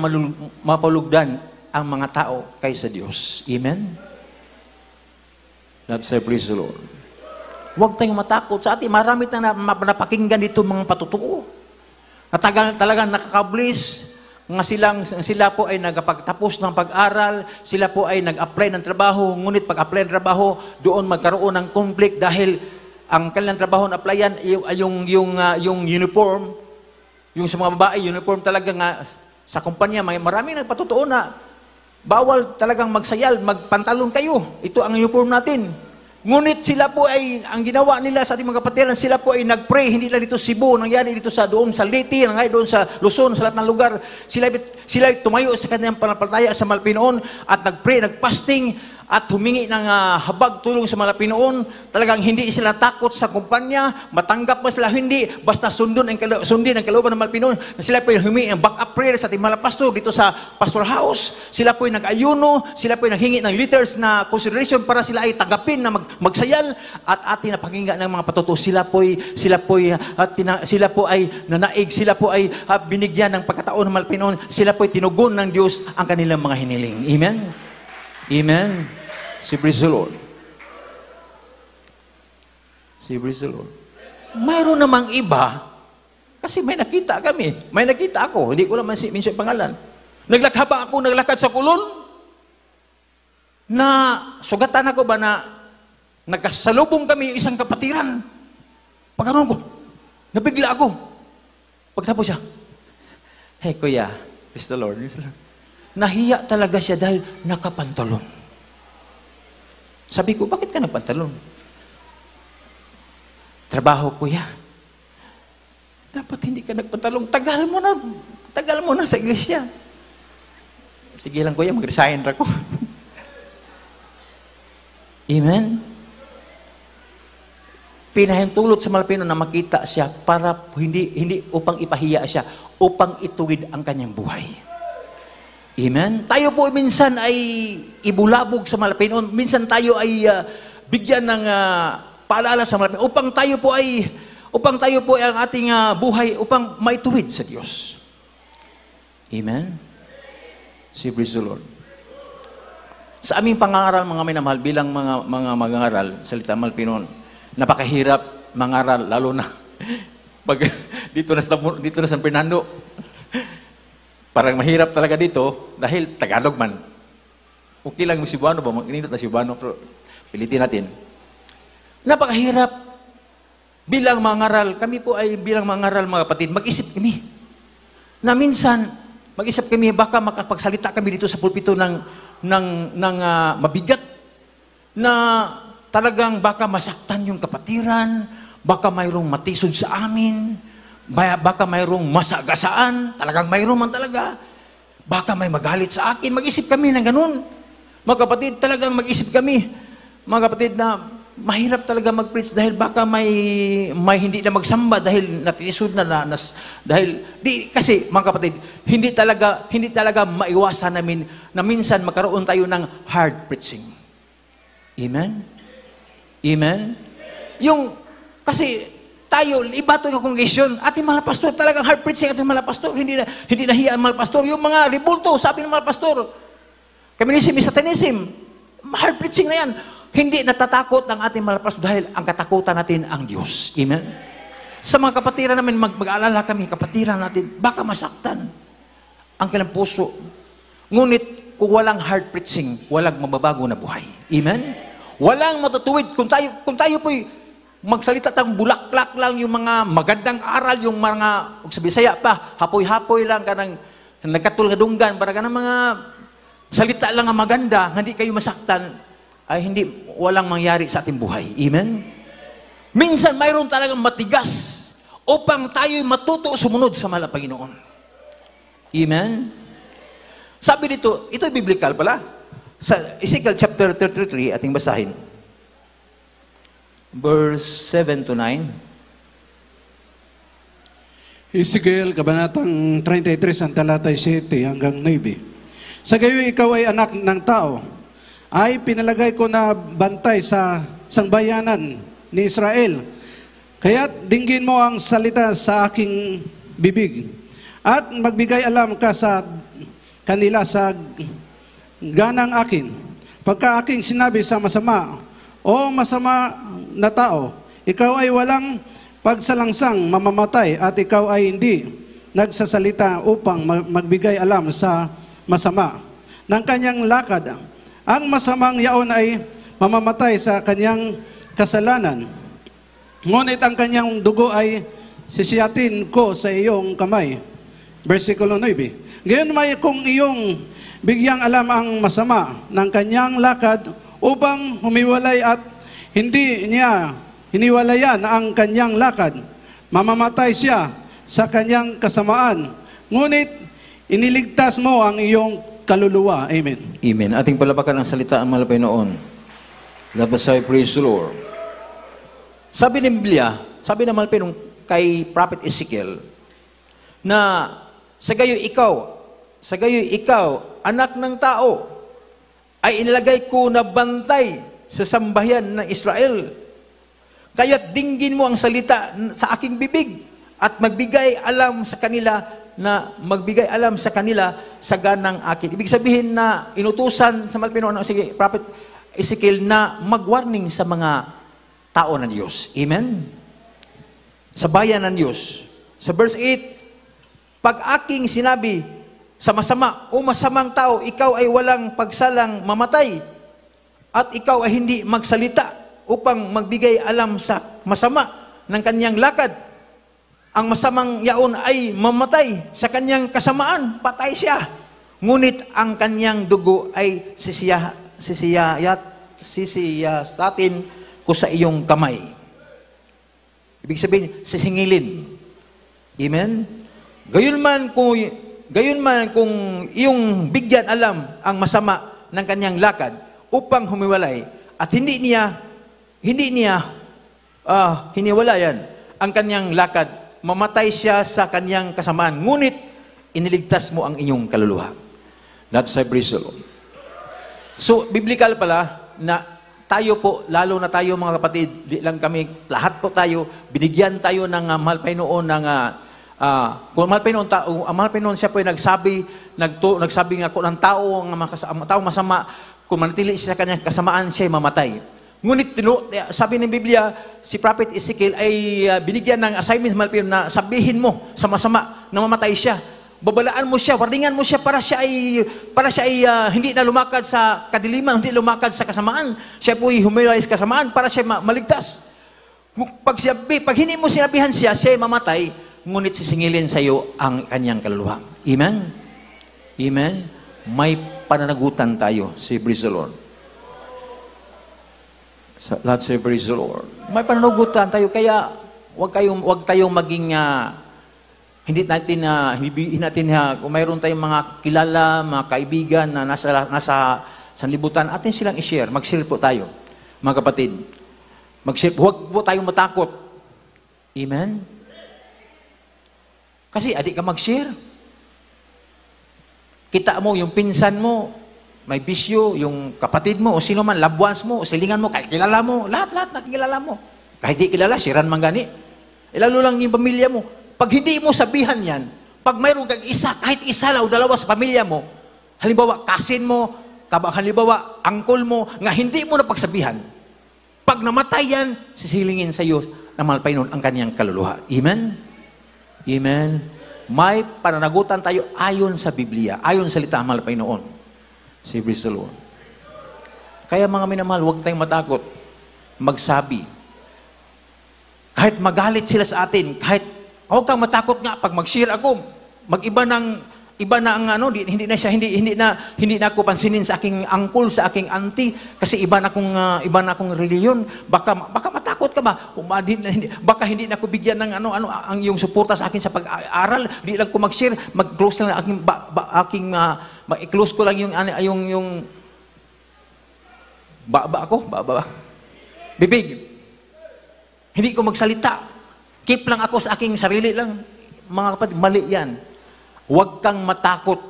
mapalugdan ang mga tao kaysa Diyos. Amen? Love say, praise the Lord. Huwag tayong matakot. Sa atin, marami tayong napakinggan dito mga patutuo. Na talagang, talaga nakakablis, nga silang, sila po ay nagpagtapos ng pag-aral, sila po ay nag-apply ng trabaho, ngunit pag-apply ng trabaho, doon magkaroon ng conflict dahil ang kanilang trabaho na applyan, yung, yung, uh, yung uniform, yung sa mga babae, uniform talaga nga sa kumpanya, may maraming nagpatutuon na bawal talagang magsayal, magpantalon kayo. Ito ang uniform natin. Ngunit sila po ay, ang ginawa nila sa ating mga kapatiran, sila po ay nagpray, hindi lang dito Cebu, nangyari dito sa doon sa Liti, nangyari doon sa Luzon, sa lahat ng lugar. Sila, sila tumayo sa kanyang panapaltaya sa Malpinoon at nagpray, nagfasting, at humingi ng uh, habag tulong sa mga Pinoon. Talagang hindi sila takot sa kumpanya, matanggap pa sila, hindi. Basta sundin ang, kalo- sundin ang kalooban ng mga Pinoon. Sila po yung humingi ng back-up prayer sa ating mga pastor dito sa pastor house. Sila po yung nag-ayuno, sila po yung naghingi ng leaders na consideration para sila ay tagapin na mag- magsayal at atin na pakinggan ng mga patuto. Sila po ay, sila po ay, uh, tina- sila po ay nanaig, sila po ay uh, binigyan ng pagkataon ng mga Pinoon. Sila po ay tinugon ng Diyos ang kanilang mga hiniling. Amen? Amen. Si praise the Lord. Say praise the Lord. Mayroon namang iba, kasi may nakita kami. May nakita ako. Hindi ko lang si mention pangalan. Naglakha ba ako, naglakad sa kulon? Na sugatan ako ba na nagkasalubong kami isang kapatiran? Paganoon ko, nabigla ako. Pagtapos siya, Hey, kuya, Mr. Lord, Mr. Lord. Nahiya talaga siya dahil nakapantalon. Sabi ko, bakit ka nagpantalon? Trabaho, kuya. Dapat hindi ka nagpantalon. Tagal mo na. Tagal mo na sa iglesia. Sige lang, kuya, mag-resign ra ko. <laughs> Amen? Pinahintulot sa Malapino na makita siya para hindi, hindi upang ipahiya siya, upang ituwid ang kanyang buhay. Amen? Tayo po minsan ay ibulabog sa malapinon. Minsan tayo ay uh, bigyan ng uh, paalala sa malapinon upang tayo po ay upang tayo po ang ating uh, buhay upang maituwid sa Diyos. Amen? Si praise the Lord. Sa aming pangaral, mga minamahal, bilang mga mga mangaral, salita malpinon, napakahirap mangaral, lalo na <laughs> pag dito na, dito na San Fernando, Parang mahirap talaga dito dahil Tagalog man. Okay lang yung Cebuano ba? Maginindot na Cebuano, pero pilitin natin. Napakahirap. Bilang mangaral, kami po ay bilang mangaral mga kapatid, mag-isip kami. Na minsan, mag-isip kami, baka makapagsalita kami dito sa pulpito ng, ng, ng uh, mabigat na talagang baka masaktan yung kapatiran, baka mayroong matisod sa amin, Baka mayroong masagasaan, talagang mayroon man talaga. Baka may magalit sa akin. Mag-isip kami ng ganun. Mga kapatid, talagang mag-isip kami. Mga kapatid na mahirap talaga mag-preach dahil baka may, may hindi na magsamba dahil natisod na, na nas, dahil di, kasi mga kapatid hindi talaga hindi talaga maiwasan namin na minsan magkaroon tayo ng hard preaching. Amen? Amen? Yung kasi tayo, iba to yung congregation. Ating mga pastor, talagang heart preaching ating mga pastor. Hindi na, hindi nahiya ang mga pastor. Yung mga ribulto, sabi ng mga pastor, Kaminism is satanism. Heart preaching na yan. Hindi natatakot ang ating mga pastor dahil ang katakutan natin ang Diyos. Amen? Sa mga kapatiran namin, mag- mag-aalala kami, kapatiran natin, baka masaktan ang kanilang puso. Ngunit, kung walang heart preaching, walang mababago na buhay. Amen? Walang matutuwid. Kung tayo, kung tayo po'y magsalita tang bulaklak lang yung mga magandang aral, yung mga, sa Bisaya pa, hapoy-hapoy lang kanang nagkatulgadunggan, para kanang mga salita lang ang maganda, hindi kayo masaktan, ay hindi, walang mangyari sa ating buhay. Amen? Minsan, mayroon talagang matigas upang tayo matuto sumunod sa mahal Panginoon. Amen? Sabi dito, ito biblikal pala. Sa Ezekiel chapter 33, ating basahin verse 7 to 9. Ezekiel, Kabanatang 33, ang talatay 7 hanggang 9. Sa gayon ikaw ay anak ng tao, ay pinalagay ko na bantay sa sangbayanan ni Israel. Kaya dinggin mo ang salita sa aking bibig at magbigay alam ka sa kanila sa ganang akin. Pagka aking sinabi sa masama, o masama na tao, ikaw ay walang pagsalangsang mamamatay at ikaw ay hindi nagsasalita upang magbigay alam sa masama ng kanyang lakad. Ang masamang yaon ay mamamatay sa kanyang kasalanan. Ngunit ang kanyang dugo ay sisiyatin ko sa iyong kamay. Versikulo 9. Gayon may kung iyong bigyang alam ang masama ng kanyang lakad, upang humiwalay at hindi niya hiniwalayan ang kanyang lakad. Mamamatay siya sa kanyang kasamaan. Ngunit iniligtas mo ang iyong kaluluwa. Amen. Amen. Ating palapakan ang salita ang malapay noon. Lahat say, praise the Lord. Sabi ng Biblia, sabi ng malapay nung kay Prophet Ezekiel, na sa gayo ikaw, sa gayo ikaw, anak ng tao, ay inilagay ko na bantay sa sambayan ng Israel. Kaya't dinggin mo ang salita sa aking bibig at magbigay alam sa kanila na magbigay alam sa kanila sa ganang akin. Ibig sabihin na inutusan sa Malpino ng ano, sige, Prophet Ezekiel na mag-warning sa mga tao ng Diyos. Amen? Sa bayan ng Diyos. Sa verse 8, pag aking sinabi, sa masama o masamang tao, ikaw ay walang pagsalang mamatay at ikaw ay hindi magsalita upang magbigay alam sa masama ng kanyang lakad. Ang masamang yaon ay mamatay sa kanyang kasamaan, patay siya. Ngunit ang kanyang dugo ay sisiya, sisiyayat, sisiya sa atin ko sa iyong kamay. Ibig sabihin, sisingilin. Amen? Gayunman kung Gayon man kung iyong bigyan alam ang masama ng kanyang lakad upang humiwalay at hindi niya hindi niya uh, hiniwalayan ang kanyang lakad, mamatay siya sa kanyang kasamaan. Ngunit iniligtas mo ang inyong kaluluwa. Not Cybrisolom. So, biblical pala na tayo po, lalo na tayo mga kapatid, di lang kami, lahat po tayo, binigyan tayo ng uh, mahal Panginoon ng uh, Ah, kung malpinon ta malpinon siya po ay nagsabi nagtu nagsabi nga ko ng tao ang mga tao masama kung manatili siya sa kanyang kasamaan siya ay mamatay. Ngunit tinu, sabi ng Biblia si prophet Ezekiel ay uh, binigyan ng assignment malpinon na sabihin mo sa masama na mamatay siya. Babalaan mo siya, warningan mo siya para siya ay para siya ay uh, hindi na lumakad sa kadiliman, hindi lumakad sa kasamaan. Siya po ay humiray sa kasamaan para siya maligtas. Pag, siya, pag hindi mo sinabihan siya, siya ay mamatay ngunit sisingilin sa iyo ang kanyang kaluluwa. Amen? Amen? May pananagutan tayo, si praise the Lord. Sa, lahat say praise the Lord. May pananagutan tayo, kaya wag kayong, wag tayong maging uh, hindi natin na uh, hindi natin ha, uh, kung mayroon tayong mga kilala, mga kaibigan na nasa nasa sanlibutan, atin silang i-share. Mag-share po tayo, mga kapatid. Mag-share. Huwag po tayong matakot. Amen? Kasi adik ka mag-share. Kita mo yung pinsan mo, may bisyo, yung kapatid mo, o sino man, labwans mo, o silingan mo, kahit kilala mo, lahat-lahat nakikilala mo. Kahit di kilala, siran man gani. E lalo lang yung pamilya mo. Pag hindi mo sabihan yan, pag mayroon kang isa, kahit isa lang o dalawa sa pamilya mo, halimbawa, kasin mo, halimbawa, angkol mo, nga hindi mo napagsabihan, pag namatay yan, sisilingin sa iyo na malpay nun ang kaniyang kaluluha. Amen? Amen? May pananagutan tayo ayon sa Biblia, ayon sa salita ng Panginoon. Si the Kaya mga minamahal, huwag tayong matakot magsabi. Kahit magalit sila sa atin, kahit huwag kang matakot nga pag mag ako, mag-iba ng iba na ang ano, hindi na siya hindi hindi na hindi na ako pansinin sa aking uncle, sa aking auntie kasi iba na akong uh, iba na akong reliyon. Baka baka matakot ka ba? Um, hindi, hindi, baka hindi na ako bigyan ng ano ano ang yung suporta sa akin sa pag-aral. Hindi lang ko mag-share, mag-close lang aking ba, ba, aking uh, ah, mag-close ko lang yung ano, yung yung ba, ako? Ba, Bibig. Hindi ko magsalita. Keep lang ako sa aking sarili lang. Mga kapatid, mali yan. Huwag kang matakot.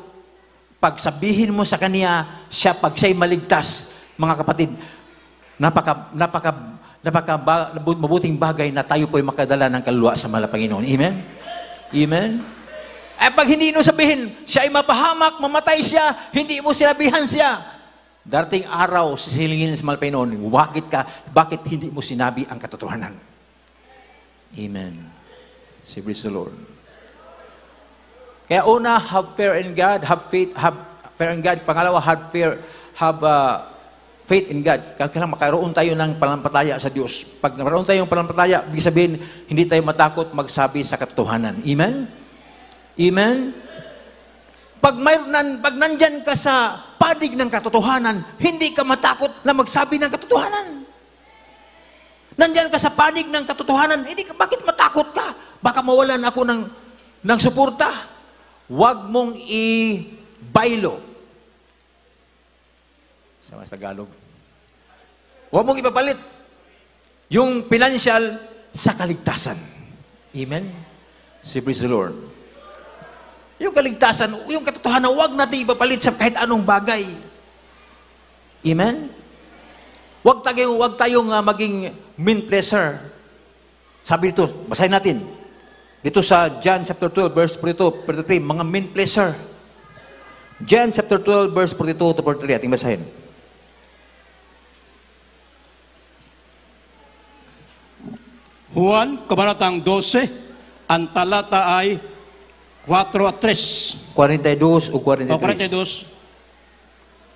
Pagsabihin mo sa kanya, siya pag siya'y maligtas, mga kapatid, napaka, napaka, napaka ba, mabuting bagay na tayo po'y makadala ng kaluluwa sa malapanginoon. Amen? Amen? Eh pag hindi mo sabihin, siya ay mapahamak, mamatay siya, hindi mo sinabihan siya. Darating araw, sisilingin sa malapanginoon, bakit ka, bakit hindi mo sinabi ang katotohanan? Amen. Si praise the Lord. Kaya una, have fear in God, have faith, have fear in God. Pangalawa, have fear, have uh, faith in God. Kailangan makaroon tayo ng palampataya sa Diyos. Pag nakaroon tayo ng palampataya, ibig sabihin, hindi tayo matakot magsabi sa katotohanan. Amen? Amen? Pag, may, nan, pag nandyan ka sa padig ng katotohanan, hindi ka matakot na magsabi ng katotohanan. Nandyan ka sa panig ng katotohanan, hindi ka, bakit matakot ka? Baka mawalan ako ng, ng suporta. Huwag mong i-baylo. Sa mas Tagalog. Huwag mong ipapalit yung financial sa kaligtasan. Amen? Si praise the Lord. Yung kaligtasan, yung katotohanan, huwag natin ipapalit sa kahit anong bagay. Amen? Huwag tayong, huwag tayong uh, maging mean pleasure. Sabi nito, basahin natin. Dito sa John chapter 12 verse 42, 43, mga main pleaser. John chapter 12 verse 42 to 43, ating basahin. Juan, Kabanatang 12, ang talata ay 4 at 3. 42 o 43. O 42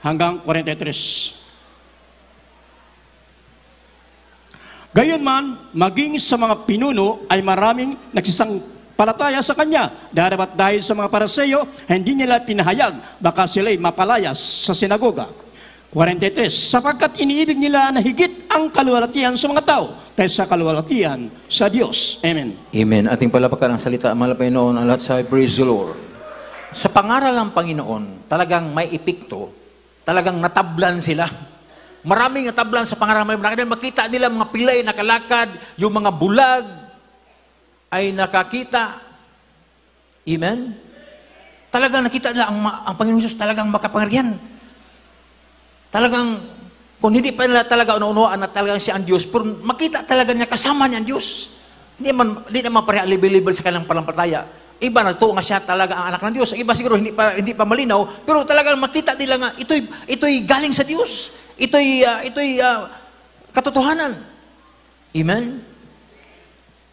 hanggang 43. Gayunman, maging sa mga pinuno ay maraming nagsisang palataya sa kanya. Darapat dahil sa mga paraseyo, hindi nila pinahayag, baka sila'y mapalayas sa sinagoga. 43. Sapagkat iniibig nila na higit ang kaluwalatian sa mga tao kaysa kaluwalatian sa Diyos. Amen. Amen. Ating palapakan ang salita, mahal Panginoon, ang lahat sa praise the Lord. Sa pangaral ng Panginoon, talagang may epekto, talagang natablan sila maraming tablan sa pangaramay na makita nila mga pilay nakalakad, yung mga bulag ay nakakita. Amen? Talagang nakita nila ang, ang Panginoon Diyos talagang makapangyarihan. Talagang, kung hindi pa nila talaga unaunawaan na talagang siya ang Diyos, pero makita talaga niya kasama niya ang Diyos. Hindi man, hindi naman pareha libre-libre sa kanilang palampataya iba na to nga siya talaga ang anak ng Diyos. Iba siguro hindi pa hindi pa malinaw, pero talagang makita nila nga ito'y ito'y galing sa Diyos. Ito'y, uh, ito'y uh, katotohanan. Amen?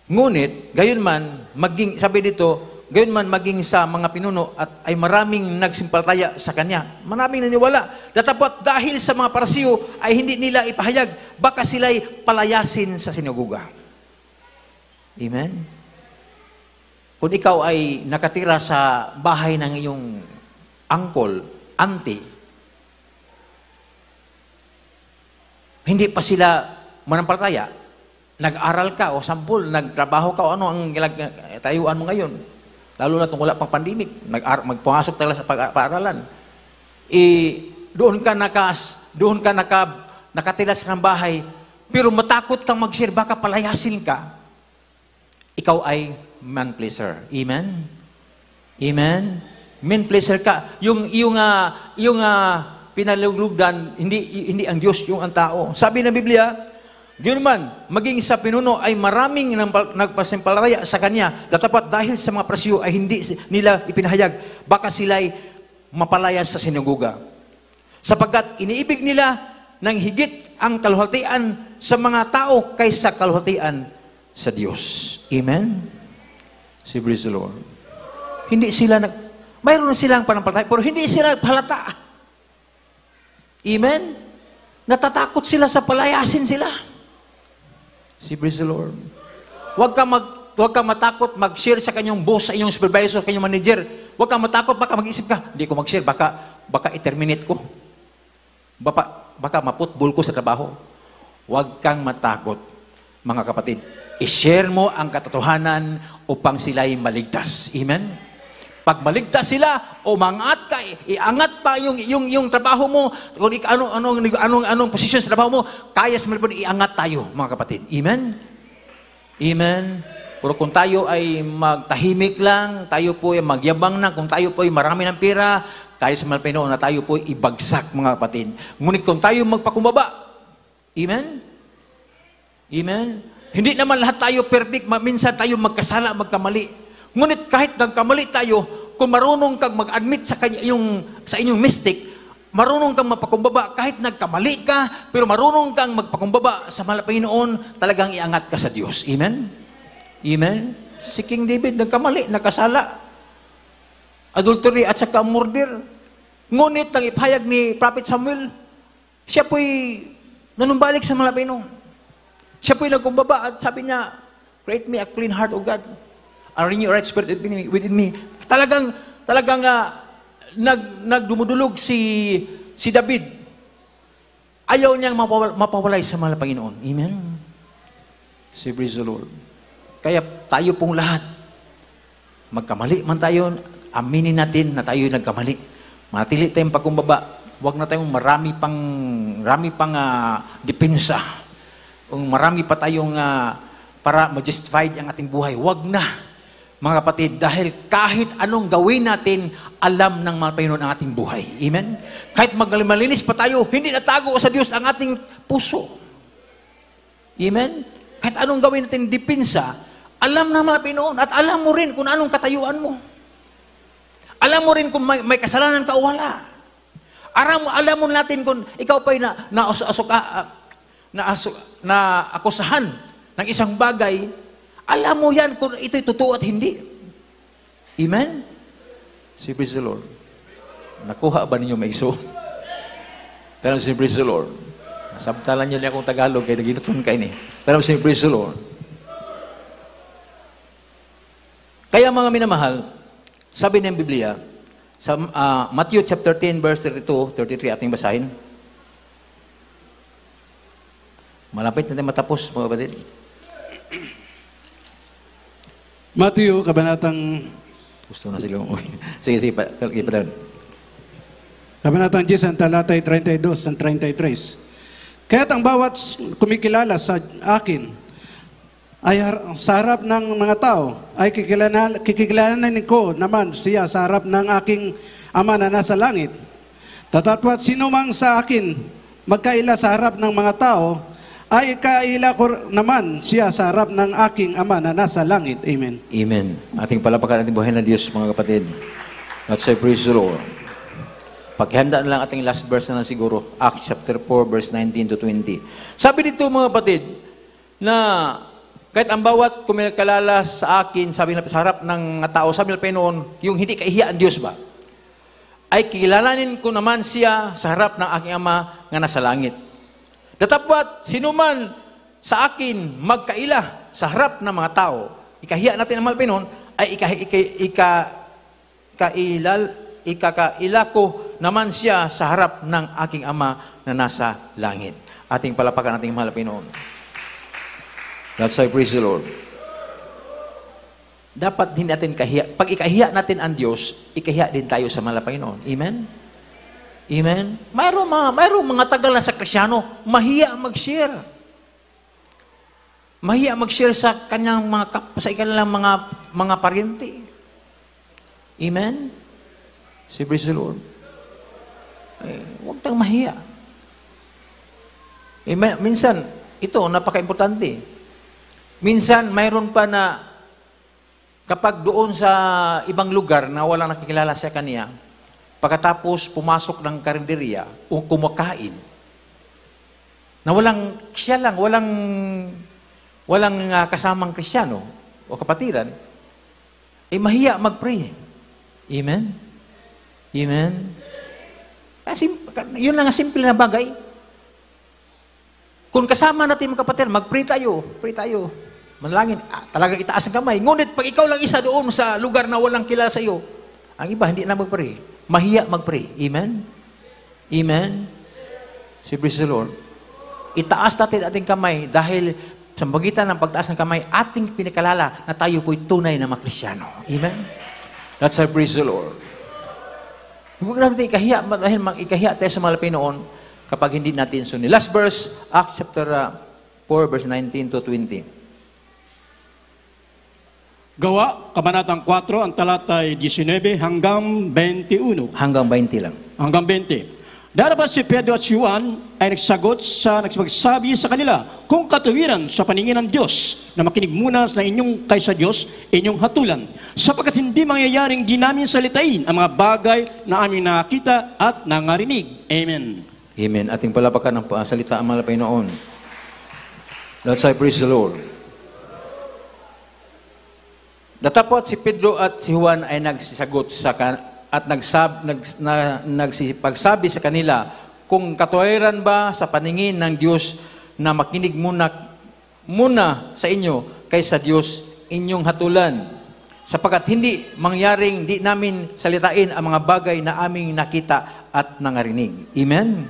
Ngunit, gayon man, maging, sabi dito, gayon man maging sa mga pinuno at ay maraming nagsimpalataya sa kanya. Maraming naniwala. Datapot dahil sa mga parasiyo ay hindi nila ipahayag, baka sila'y palayasin sa sinaguga. Amen? Kung ikaw ay nakatira sa bahay ng iyong uncle, auntie, hindi pa sila manampalataya, nag-aral ka o sampul, nagtrabaho ka o ano ang tayuan mo ngayon. Lalo na tungkol pang pandemic, nag magpumasok talaga sa pag-aaralan. E, doon ka nakas, doon ka nakab, nakatila sa bahay, pero matakot kang mag ka, palayasin ka. Ikaw ay man pleaser. Amen? Amen? Man pleaser ka. Yung, yung, uh, yung uh, pinalugdan, hindi, hindi ang Diyos yung ang tao. Sabi ng Biblia, man, maging sa pinuno ay maraming nagpasimpalaya sa kanya, datapat dahil sa mga presyo ay hindi nila ipinahayag, baka sila'y mapalaya sa sinaguga. Sapagkat iniibig nila ng higit ang kaluhatian sa mga tao kaysa kaluhatian sa Diyos. Amen? Si praise the Lord. Hindi sila nag... Mayroon silang panampalataya, pero hindi sila halata Amen? Natatakot sila sa palayasin sila. Si praise the Lord. Huwag ka mag Huwag ka matakot mag-share sa kanyang boss, sa inyong supervisor, sa kanyang manager. Huwag ka matakot, baka mag-isip ka, hindi ko mag-share, baka, baka i-terminate ko. Baka, baka maputbol ko sa trabaho. Huwag kang matakot, mga kapatid. I-share mo ang katotohanan upang sila'y maligtas. Amen? Pag maligtas sila, umangat ka, iangat pa yung, yung, yung trabaho mo, kung anong, anong, anong, anong position sa trabaho mo, kaya sa malibon, iangat tayo, mga kapatid. Amen? Amen? Pero kung tayo ay magtahimik lang, tayo po ay magyabang na, kung tayo po ay marami ng pera, kaya sa malpinoon na tayo po ay ibagsak, mga kapatid. Ngunit kung tayo magpakumbaba, Amen? Amen? Hindi naman lahat tayo perfect. Minsan tayo magkasala, magkamali. Ngunit kahit nagkamali tayo, kung marunong kang mag-admit sa, kanya, yung, sa inyong mistake, marunong kang mapakumbaba kahit nagkamali ka, pero marunong kang magpakumbaba sa noon, talagang iangat ka sa Diyos. Amen? Amen? Si King David nagkamali, nakasala, adultery at saka murder. Ngunit nang ipahayag ni Prophet Samuel, siya po'y nanumbalik sa Panginoon. Siya po'y nagkumbaba at sabi niya, Create me a clean heart, O God. I renew right spirit within me. Talagang, talagang uh, nag, nagdumudulog si, si David. Ayaw niyang mapawal, mapawalay sa mahal Panginoon. Amen? Si praise the Lord. Kaya tayo pong lahat, magkamali man tayo, aminin natin na tayo nagkamali. Matili tayong pagkumbaba. Huwag na tayong marami pang, marami pang uh, depensa. Kung marami pa tayong uh, para ma-justified ang ating buhay. Huwag na mga kapatid, dahil kahit anong gawin natin, alam ng mga Panginoon ang ating buhay. Amen? Kahit magmalinis pa tayo, hindi natago sa Diyos ang ating puso. Amen? Kahit anong gawin natin dipinsa, alam ng mga Panginoon at alam mo rin kung anong katayuan mo. Alam mo rin kung may, may kasalanan ka o wala. Aram, alam mo natin kung ikaw pa'y na, na, asok, ah, ah, na, asok, na akusahan ng isang bagay alam mo yan kung ito'y totoo at hindi. Amen? Si praise the Lord. Nakuha ba ninyo maiso? Pero si praise the Lord. Samtalan niyo niya akong Tagalog kaya naginatun kayo ni. Pero si praise the Lord. Kaya mga minamahal, sabi ng Biblia, sa uh, Matthew chapter 10 verse 32, 33 ating basahin. Malapit na tayo matapos mga kapatid. Matthew, Kabanatang... Gusto na sila umuwi. sige, sige, pa, Kabanatang 10, ang talatay 32 ang 33. Kaya't ang bawat kumikilala sa akin ay har- sa harap ng mga tao ay kikilala, kikilalanin ko naman siya sa harap ng aking ama na nasa langit. Tatatwat sino mang sa akin magkaila sa harap ng mga tao ay kaila ko naman siya sa harap ng aking Ama na nasa langit. Amen. Amen. Ating palapakan ating buhay na Diyos, mga kapatid. Let's say praise the Lord. Paghanda na lang ating last verse na, na siguro, Acts chapter 4, verse 19 to 20. Sabi dito mga kapatid, na kahit ang bawat kumikalala sa akin, sabi nila sa harap ng tao, sabi na noon, yung hindi kahihiyaan Diyos ba? Ay kilalanin ko naman siya sa harap ng aking Ama nga nasa langit. Datapwat, sinuman sa akin magkaila sa harap ng mga tao, ikahiya natin ang malpinon, ay ika, ika, ika, kailal, ikakaila ko naman siya sa harap ng aking ama na nasa langit. Ating palapakan ating mahal Pinoon. That's why praise the Lord. Dapat din natin kahiya. Pag ikahiya natin ang Diyos, ikahiya din tayo sa mahal Amen? Amen? Mayroong mga, mayroong mga tagal na sa krisyano, mahiya mag-share. Mahiya mag-share sa kanyang mga sa kanilang mga mga paryente. Amen? Si praise the Lord. Eh, huwag tayong mahiya. Eh, minsan, ito, napaka-importante. Minsan, mayroon pa na kapag doon sa ibang lugar na wala nakikilala sa kanya, Pagkatapos pumasok ng karinderya o kumakain, na walang, siya lang, walang, walang uh, kasamang krisyano o kapatiran, ay eh, mahiya mag-pray. Amen? Amen? Kasi, ah, yun lang ang simple na bagay. Kung kasama natin mga kapatid, mag-pray tayo, pray tayo. Manalangin, ah, talagang itaas ang kamay. Ngunit pag ikaw lang isa doon sa lugar na walang kilala sa iyo, ang iba hindi na mag-pray. Mahiya mag-pray. Amen? Amen? Si praise the Lord. Itaas natin ating kamay dahil sa magitan ng pagtaas ng kamay, ating pinakalala na tayo po'y tunay na makrisyano. Amen? That's our praise the Lord. Huwag natin ikahiya, dahil ikahiya tayo sa malapin noon kapag hindi natin sunin. Last verse, Acts chapter 4, uh, verse 19 to 20. Gawa, Kabanatang 4, ang talatay 19 hanggang 21. Hanggang 20 lang. Hanggang 20. Darabas si Pedro at si Juan ay nagsagot sa nagsagsabi sa kanila, kung katuwiran sa paningin ng Diyos na makinig muna sa inyong kaysa Diyos, inyong hatulan. Sapagkat hindi mangyayaring di namin salitain ang mga bagay na aming nakita at nangarinig. Amen. Amen. Ating palapakan ng ah, salita ang mga Panginoon. Let's I praise the Lord. Natapot si Pedro at si Juan ay nagsisagot sa kan- at nagsab, nag, na, nagsipagsabi sa kanila kung katuwiran ba sa paningin ng Diyos na makinig muna, muna sa inyo kaysa Diyos inyong hatulan. sapagkat hindi mangyaring di namin salitain ang mga bagay na aming nakita at nangarinig. Amen?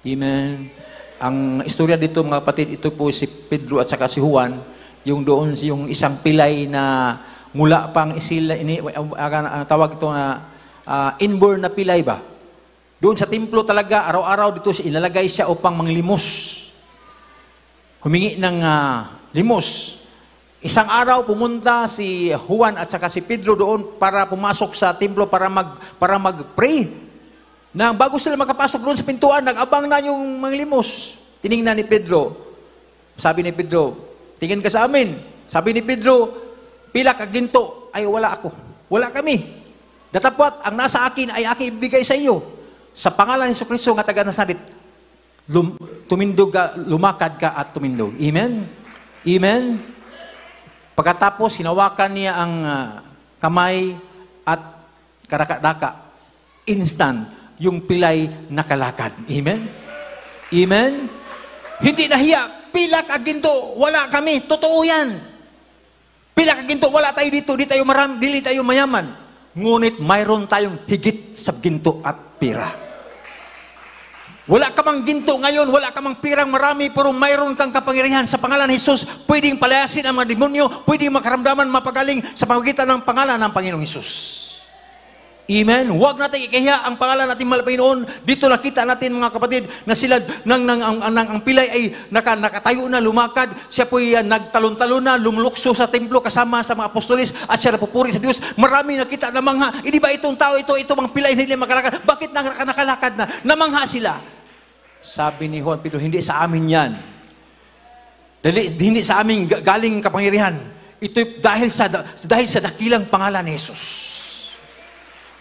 Amen. Ang istorya dito mga kapatid, ito po si Pedro at saka si Juan yung doon, yung isang pilay na mula pang isila, ini, uh, tawag ito na uh, inborn na pilay ba? Doon sa templo talaga, araw-araw dito inalagay siya upang manglimos. Humingi ng uh, ah, limos. Isang araw pumunta si Juan at saka si Pedro doon para pumasok sa templo para mag para mag-pray. Na bago sila makapasok doon sa pintuan, nagabang na yung manglimos Tiningnan ni Pedro. Sabi ni Pedro, Tingin ka sa amin. Sabi ni Pedro, pila ka ginto, ay wala ako. Wala kami. Datapwat, ang nasa akin ay aking ibigay sa iyo. Sa pangalan ni Kristo nga taga Nasaret, lum, tumindog ka, lumakad ka at tumindog. Amen? Amen? Pagkatapos, sinawakan niya ang uh, kamay at karakadaka. Instant, yung pilay nakalakad. Amen? Amen? Hindi nahiya pila ka ginto, wala kami. Totoo yan. Pila ka ginto, wala tayo dito, di tayo maram, dili tayo mayaman. Ngunit mayroon tayong higit sa ginto at pira. Wala ka mang ginto ngayon, wala ka mang pirang marami, pero mayroon kang kapangyarihan. Sa pangalan ni Jesus, pwedeng palayasin ang mga demonyo, pwedeng makaramdaman, mapagaling sa pamagitan ng pangalan ng Panginoong Jesus. Amen. Huwag natin ikahiya ang pangalan natin malapay noon. Dito nakita natin mga kapatid na sila nang, nang, ang, ang, ang pilay ay naka, nakatayo na lumakad. Siya po ay ah, nagtalon-talon na lumulukso sa templo kasama sa mga apostolis at siya napupuri sa Diyos. Marami nakita na mangha. Hindi ba itong tao ito, ito mga pilay hindi makalakad? Bakit nakalakad na? Namangha sila. Sabi ni Juan Pedro, hindi sa amin yan. Dali, hindi sa amin galing kapangyarihan. Ito dahil sa, dahil sa dakilang pangalan ni Jesus.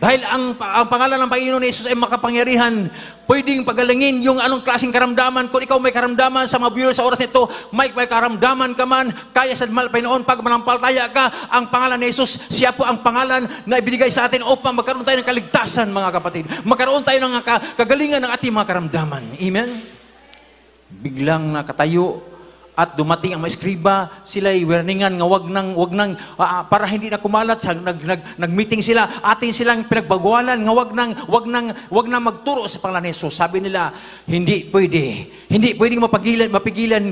Dahil ang, ang pangalan ng Panginoon Yesus ay makapangyarihan. Pwedeng pagalingin yung anong klaseng karamdaman. Kung ikaw may karamdaman sa mga viewers sa oras nito, Mike, may karamdaman ka man, kaya sa mal Panginoon, pag manampalataya ka, ang pangalan ni Yesus, siya po ang pangalan na ibinigay sa atin upang magkaroon tayo ng kaligtasan, mga kapatid. Magkaroon tayo ng kagalingan ng ating mga karamdaman. Amen? Biglang nakatayo at dumating ang mga eskriba, sila werningan nga wag nang wag nang uh, para hindi na kumalat sa nag, nag, meeting sila, atin silang pinagbagwalan nga wag nang wag nang wag nang magturo sa pangalan ni Jesus. Sabi nila, hindi pwede. Hindi pwedeng mapagilan mapigilan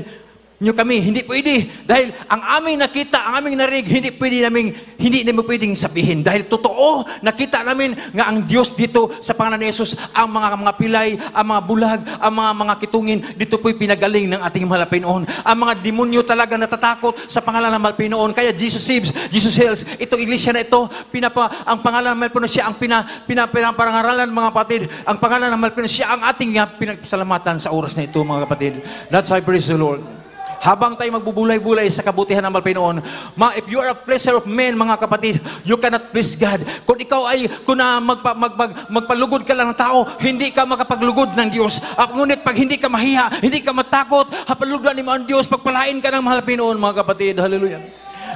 nyo kami, hindi pwede. Dahil ang aming nakita, ang aming narinig, hindi pwede namin, hindi namin pwedeng sabihin. Dahil totoo, nakita namin nga ang Diyos dito sa pangalan ni Jesus, ang mga mga pilay, ang mga bulag, ang mga mga kitungin, dito po'y pinagaling ng ating mahal Pinoon. Ang mga demonyo talaga natatakot sa pangalan ng mahal Kaya Jesus saves, Jesus heals. Itong iglesia na ito, pinapa, ang pangalan ng mahal siya, ang pina, pina, pinaparangaralan mga kapatid. Ang pangalan ng mahal siya, ang ating pinasalamatan sa oras na ito mga kapatid. That's why praise the Lord habang tayo magbubulay-bulay sa kabutihan ng Panginoon, ma, if you are a pleaser of men, mga kapatid, you cannot please God. Kung ikaw ay, kung na magpa, mag, mag, magpalugod ka lang ng tao, hindi ka makapaglugod ng Diyos. At ah, ngunit pag hindi ka mahiya, hindi ka matakot, hapalugan ni mo ang Diyos, pagpalain ka ng mahal mga kapatid. Hallelujah.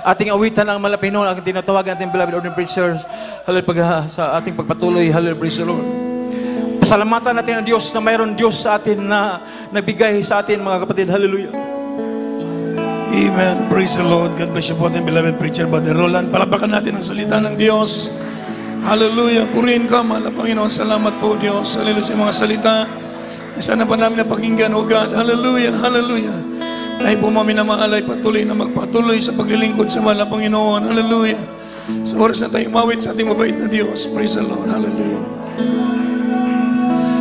Ating awitan ng mahal Panginoon, ang tinatawag ating beloved ordained preachers, hallelujah, pag, ah, sa ating pagpatuloy, hallelujah, praise the Lord. Pasalamatan natin ang Diyos na mayroon Diyos sa atin na nabigay sa atin, mga kapatid. Hallelujah. Amen. Praise the Lord. God bless you po ating beloved preacher, Brother Roland. Palapakan natin ang salita ng Diyos. Hallelujah. Purihin ka, mahal na Panginoon. Salamat po, Diyos. Hallelujah sa mga salita. Sana pa namin napakinggan, O oh God. Hallelujah, hallelujah. Tayo po mami na maalay patuloy na magpatuloy sa paglilingkod sa mahal na Panginoon. Hallelujah. Sa oras na tayo mawit sa ating mabait na Diyos. Praise the Lord. Hallelujah.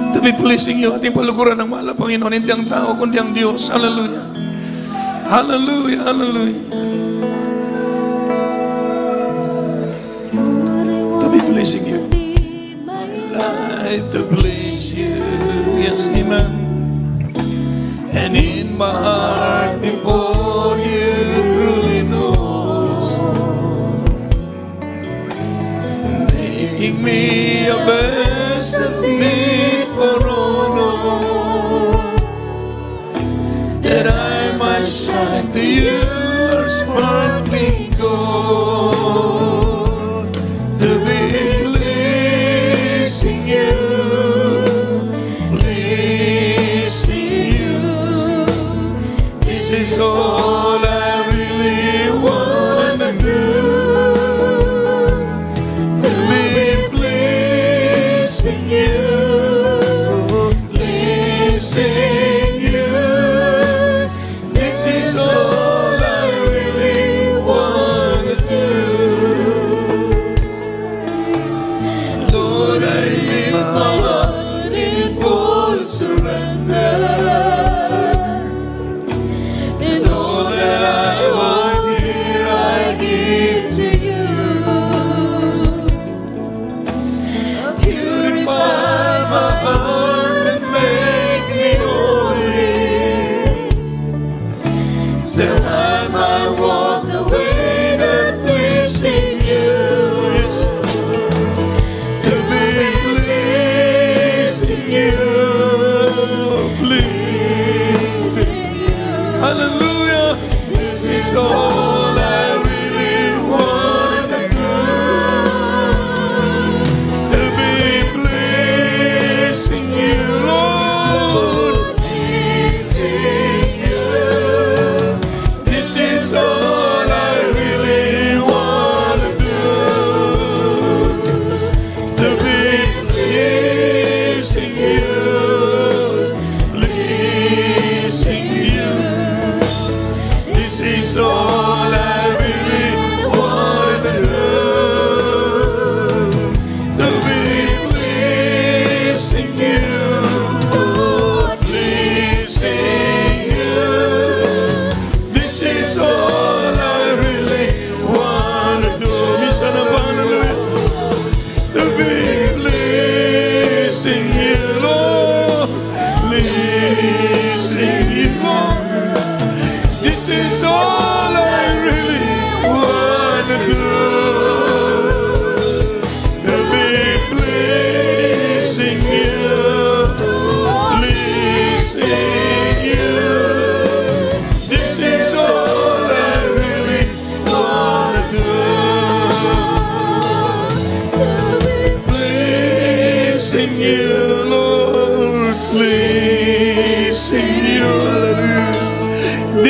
To be pleasing you, ating palukuran ng mahal na Panginoon. Hindi ang tao, kundi ang Diyos. Hallelujah. Hallelujah, hallelujah. To be pleasing you. My life to please you. Yes, amen. And in my heart before you truly knows. Making me a best of me for all. like the years find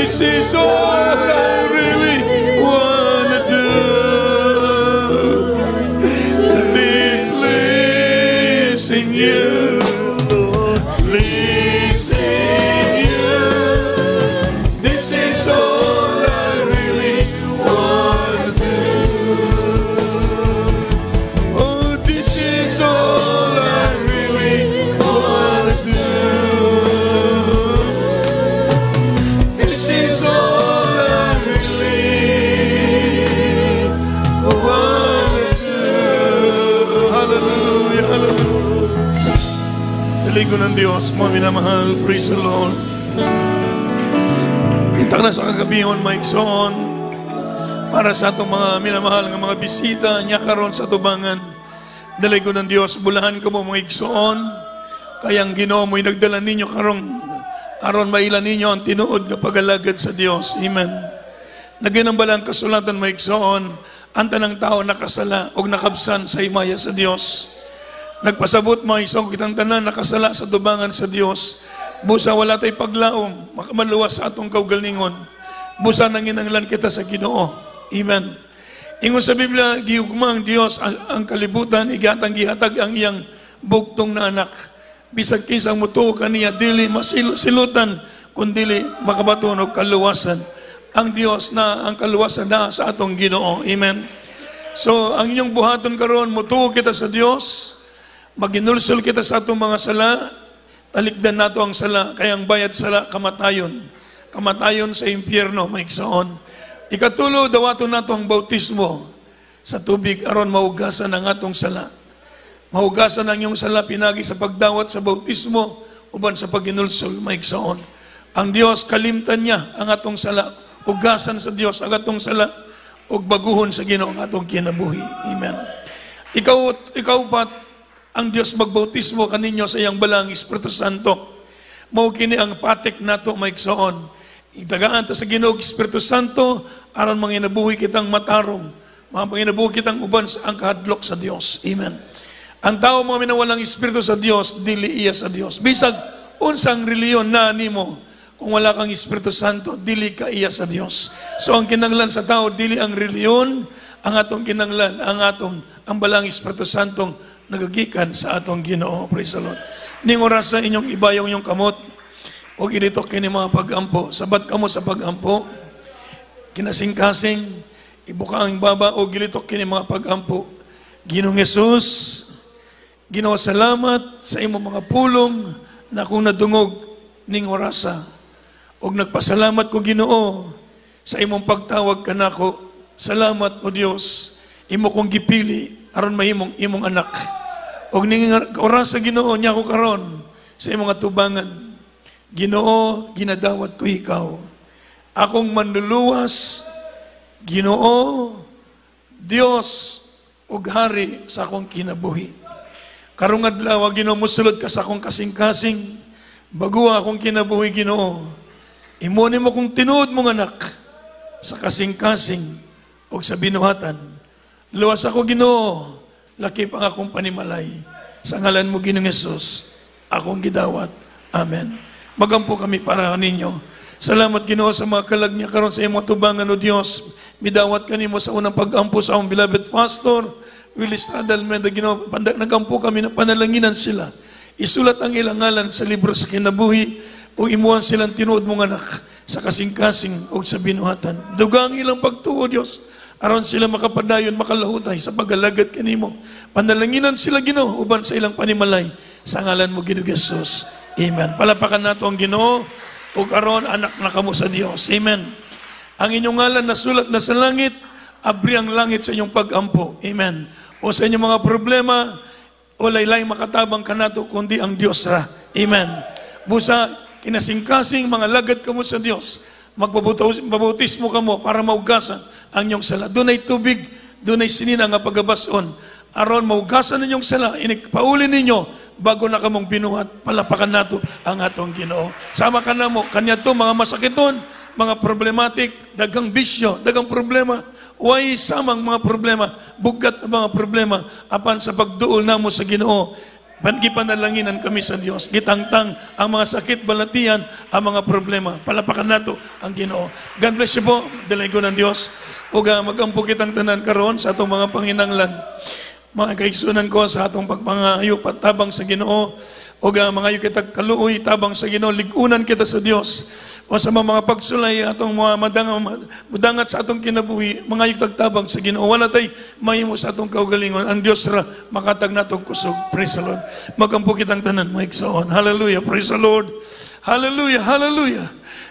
preciso. ko ng Diyos, mga minamahal. Praise the Lord. Pintak na sa kagabi Mike Son para sa itong mga minamahal ng mga bisita niya karon sa tubangan. Dalay ko ng Diyos, bulahan ko mo mga igsoon. Kaya ginoo mo'y nagdala ninyo karong aron mailan ninyo ang tinuod na pagalagad sa Diyos. Amen. Naginambala ang kasulatan maigsoon, ang tanang tao nakasala o nakabsan sa himaya sa Diyos. Nagpasabot mga isang kitang tanan, nakasala sa dubangan sa Dios. Busa wala tay paglaom, makamaluwas sa atong kaugalingon. Busa nanginanglan kita sa Ginoo. Amen. Ingon sa Biblia, gihugma Dios ang kalibutan, igatang gihatag ang iyang bugtong na anak. Bisag kisang mutuo kaniya dili masilutan kundili makabaton og kaluwasan. Ang Dios na ang kaluwasan na sa atong Ginoo. Amen. So, ang inyong buhaton karon mutuo kita sa Dios maginulsul kita sa atong mga sala, talikdan nato ang sala, kaya ang bayad sala, kamatayon. Kamatayon sa impyerno, maiksaon. Ikatulo, dawato nato ang bautismo sa tubig aron maugasan ang atong sala. Maugasan ang iyong sala pinagi sa pagdawat sa bautismo uban sa paginulsul, maiksaon. Ang Dios kalimtan niya ang atong sala. Ugasan sa Dios ang atong sala ug baguhon sa Ginoo ang atong kinabuhi. Amen. Ikaw ikaw pat ang Dios magbautismo kaninyo sa iyang balang Espiritu Santo. Mao kini ang patik nato maigsoon. Itagaan ta sa Ginoo Espiritu Santo aron manginabuhi kitang matarong, manginabuhi kitang uban sa ang kahadlok sa Dios. Amen. Ang tao mga minawalang Espiritu sa Dios dili iya sa Dios. Bisag unsang reliyon na nimo kung wala kang Espiritu Santo dili ka iya sa Dios. So ang kinanglan sa tao dili ang reliyon, ang atong kinanglan ang atong ang balang Espiritu Santong nagagikan sa atong Ginoo praise the Lord ning oras sa inyong ibayong yung kamot o ginito kini mga pagampo sabat kamo sa pagampo kinasingkasing, kasing ibuka ang baba o gilito kini mga pagampo Ginong Hesus Ginoo salamat sa imong mga pulong na kung nadungog ning orasa og nagpasalamat ko Ginoo sa imong pagtawag kanako salamat o Dios imo kong gipili aron mahimong imong anak. Og ning oras sa Ginoo niya ko karon sa imong atubangan. Ginoo, ginadawat ko ikaw. Akong manluluwas, Ginoo, Dios ug hari sa akong kinabuhi. Karong adlaw Ginoo mosulod ka sa akong kasing-kasing bago akong kinabuhi Ginoo. Imo nimo kong tinuod mong anak sa kasing-kasing ug sa binuhatan Luwas ako Ginoo, laki pang akong panimalay. Sa ngalan mo Ginong Yesus, akong gidawat. Amen. Magampo kami para ninyo. Salamat Ginoo sa mga kalagnya karon sa imo tubangan o Dios. Midawat mo sa unang pagampo sa among beloved pastor, Will Estrada Almeida Ginoo. pandak nagampo kami na panalanginan sila. Isulat ang ilang ngalan sa libro sa kinabuhi o imuan silang tinuod mong anak sa kasing-kasing o sa binuhatan. Dugang ilang pagtuo Dios aron sila makapadayon makalahutay sa pagalagat kanimo panalanginan sila Ginoo uban sa ilang panimalay sa ngalan mo Ginoo Jesus amen palapakan nato ang Ginoo ug aron anak na kamo sa Dios amen ang inyong ngalan nasulat na sa langit abri ang langit sa inyong pagampo amen o sa inyong mga problema walay lain makatabang kanato kundi ang Dios ra amen busa kinasingkasing mga lagad kamo sa Dios magbabautismo kamo para maugasan ang iyong sala. Doon ay tubig, doon ay sinina nga pagabason. Aron maugasan ninyong sala, inikpaulin ninyo bago na kamong binuhat, palapakan nato ang atong Ginoo. Sama ka na mo, kanya to mga masakiton, mga problematic, dagang bisyo, dagang problema, way samang mga problema, bugat mga problema, apan sa pagduol mo sa Ginoo, Pangipanalangin kami sa Diyos. Gitangtang ang mga sakit, balatian, ang mga problema. Palapakan nato ang Ginoo. God bless you po. Dalay ko ng Dios. Ug ah, magampo kitang tanan karon sa atong mga panginanglan mga kaigsunan ko sa atong pagpangayo patabang sa Ginoo o mga kita kaluoy tabang sa Ginoo ligunan kita sa Dios o sa mga pagsulay atong mga madangang mudangat sa atong kinabuhi mga kita tabang sa Ginoo wala tay mahimo sa atong kaugalingon ang Dios ra makatag natong kusog praise the Lord magampo kitang tanan mga igsoon hallelujah praise the Lord hallelujah hallelujah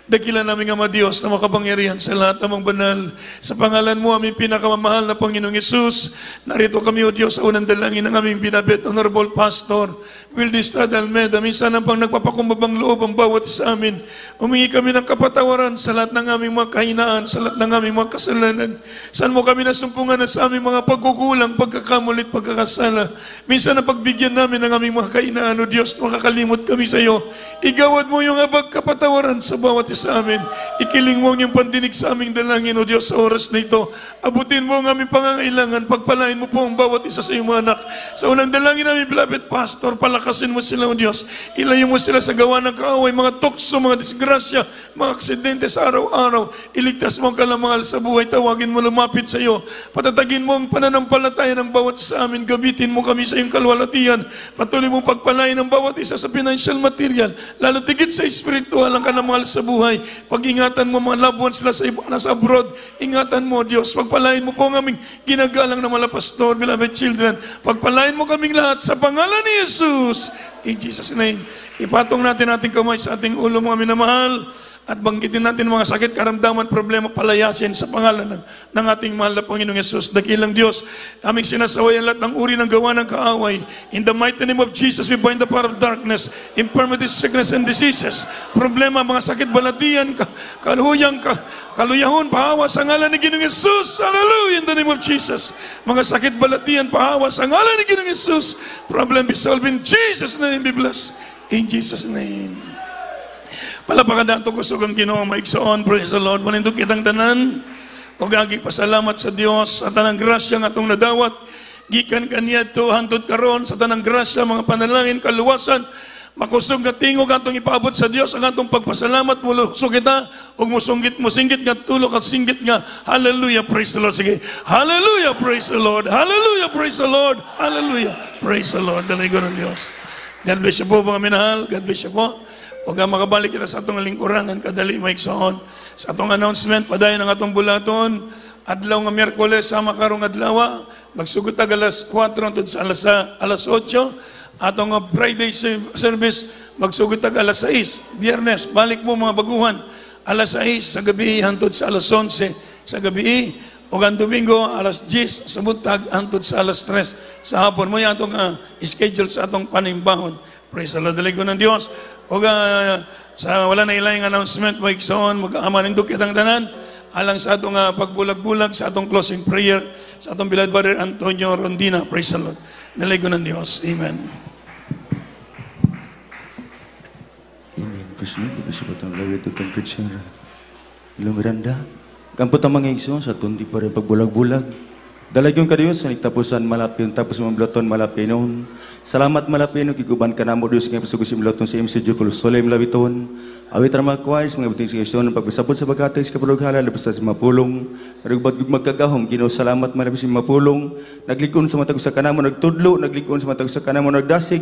Dakila namin Ama Diyos na makapangyarihan sa lahat ng banal. Sa pangalan mo, aming pinakamamahal na Panginoong Yesus, narito kami, O Diyos, sa unang dalangin ng aming binabit, Honorable Pastor, Wildy Strad Almeda, minsan ang pang nagpapakumbabang loob ang bawat sa amin. Humingi kami ng kapatawaran sa lahat ng aming mga kahinaan, sa lahat ng aming mga kasalanan. Saan mo kami nasumpungan na sa aming mga pagkukulang, pagkakamulit, pagkakasala. Minsan ang pagbigyan namin ng aming mga kahinaan, O Diyos, makakalimot kami sa iyo. Igawad mo yung abag kapatawaran sa bawat bawat isa amin. Ikiling mo ang iyong pandinig sa aming dalangin, O Diyos, sa oras na ito. Abutin mo ang aming pangangailangan. Pagpalain mo po ang bawat isa sa iyong anak. Sa unang dalangin namin, Beloved Pastor, palakasin mo sila, O Diyos. Ilayo mo sila sa gawa ng kaaway, mga tokso, mga disgrasya, mga aksidente sa araw-araw. Iligtas mo ang kalamahal sa buhay. Tawagin mo lumapit sa iyo. Patatagin mo ang pananampalataya ng bawat sa amin. Gabitin mo kami sa iyong kalwalatian. Patuloy mong pagpalain ang bawat isa sa financial material. Lalo tigit sa espiritual ang kalamahal sa sa buhay. pag mo mga loved ones na sa ibang nasa abroad. Ingatan mo, Diyos. Pagpalain mo po ang aming ginagalang na mga pastor, beloved children. Pagpalain mo kaming lahat sa pangalan ni Jesus. In Jesus' name. Ipatong natin ating kamay sa ating ulo, mga minamahal. At banggitin natin mga sakit, karamdaman, problema, palayasin sa pangalan ng, ng ating mahal na Panginoong Yesus. Dakilang Diyos, aming sinasaway ang lahat ng uri ng gawa ng kaaway. In the mighty name of Jesus, we bind the power of darkness, infirmities, sickness, and diseases. Problema, mga sakit, balatian, ka, kaluyahon, pahawa sa ngalan ni Ginoong Yesus. Hallelujah! In the name of Jesus. Mga sakit, balatian, pahawa sa ngalan ni Ginoong Yesus. Problem be solved in Jesus' name. Be blessed. In Jesus' name. Palapaka dato gusto kang ginawa maigsoon. Praise the Lord. Manindog kitang tanan. O gagi pasalamat sa Dios sa tanang grasya nga atong nadawat. Gikan kaniya to hantod karon sa tanang grasya mga panalangin kaluwasan. Makusog nga tingog atong ipaabot sa Dios ang atong pagpasalamat mo so kita ug musunggit mo singgit nga tulok at singgit nga hallelujah praise the Lord sige hallelujah praise the Lord hallelujah praise the Lord hallelujah praise the Lord dalay ko ng Dios God bless you po mga minahal God bless you po Huwag ka makabalik kita sa atong lingkuran, ang kadali maiksaon. Sa atong announcement, padayon ang atong bulaton, adlaw nga Miyerkules, sama karong adlaw, magsugod tag alas 4 sa alas, ah, alas 8, atong Friday service, magsugod tag alas 6, Biyernes, balik mo mga baguhan, alas 6 sa gabi hangtod sa alas 11 sa gabi, o ang Domingo, alas 10 sa buntag, hangtod sa alas 3 sa hapon. Mo yung atong uh, schedule sa atong panimbahon. Praise the Lord, daligo ng Diyos. O uh, ah, sa wala na ilang announcement, wake soon, mag-amanin do kitang tanan. Alang sa atong uh, pagbulag-bulag, sa atong closing prayer, sa atong beloved Brother Antonio Rondina. Praise the Lord. Daligo ng Diyos. Amen. Amen. Kasi nyo, kasi ko itong lawit itong preacher. Ilong randa. Kampo tamang igsoon sa tundi pa rin pagbulag-bulag. Dalagyong kadayo sa nagtapusan malapin, tapos mamlaton malapinon. Salamat malapinon, kikuban ka na mo Diyos ngayon sa gusim laton sa MC Jupol Solem Labiton. Awit ramah kwais, mga buting sigasyon, ang pagpasabot sa bakatis, kapalughala, labas sa mapulong. Nagbat yung magkagahom, ginaw salamat malapin sa mapulong. Naglikon sa matag sa kanamo, nagtudlo, naglikon sa matag sa kanamo, nagdasig.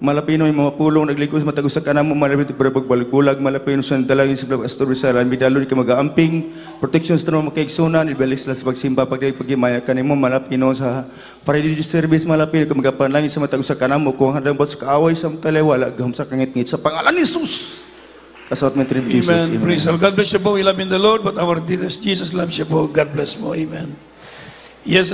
Malapino yung mga pulong naglikos matagos sa kanamo malapit para pagbalag-bulag malapino sa dalangin sa Blab Astor Rizal midalon ka magaamping protection sa tanong makaigsunan ibalik sila sa pagsimba pagday pagimaya kanimo malapino sa Friday service malapino ka magapanlangin sa matagos sa kanamo kung handang ba sa kaaway sa mutale wala gahom sa kangit-ngit sa pangalan ni Jesus Kasot mo trip Jesus. Amen. Praise God bless you po. We love in the Lord, but our dearest Jesus loves you po. God bless mo. Amen. Yes.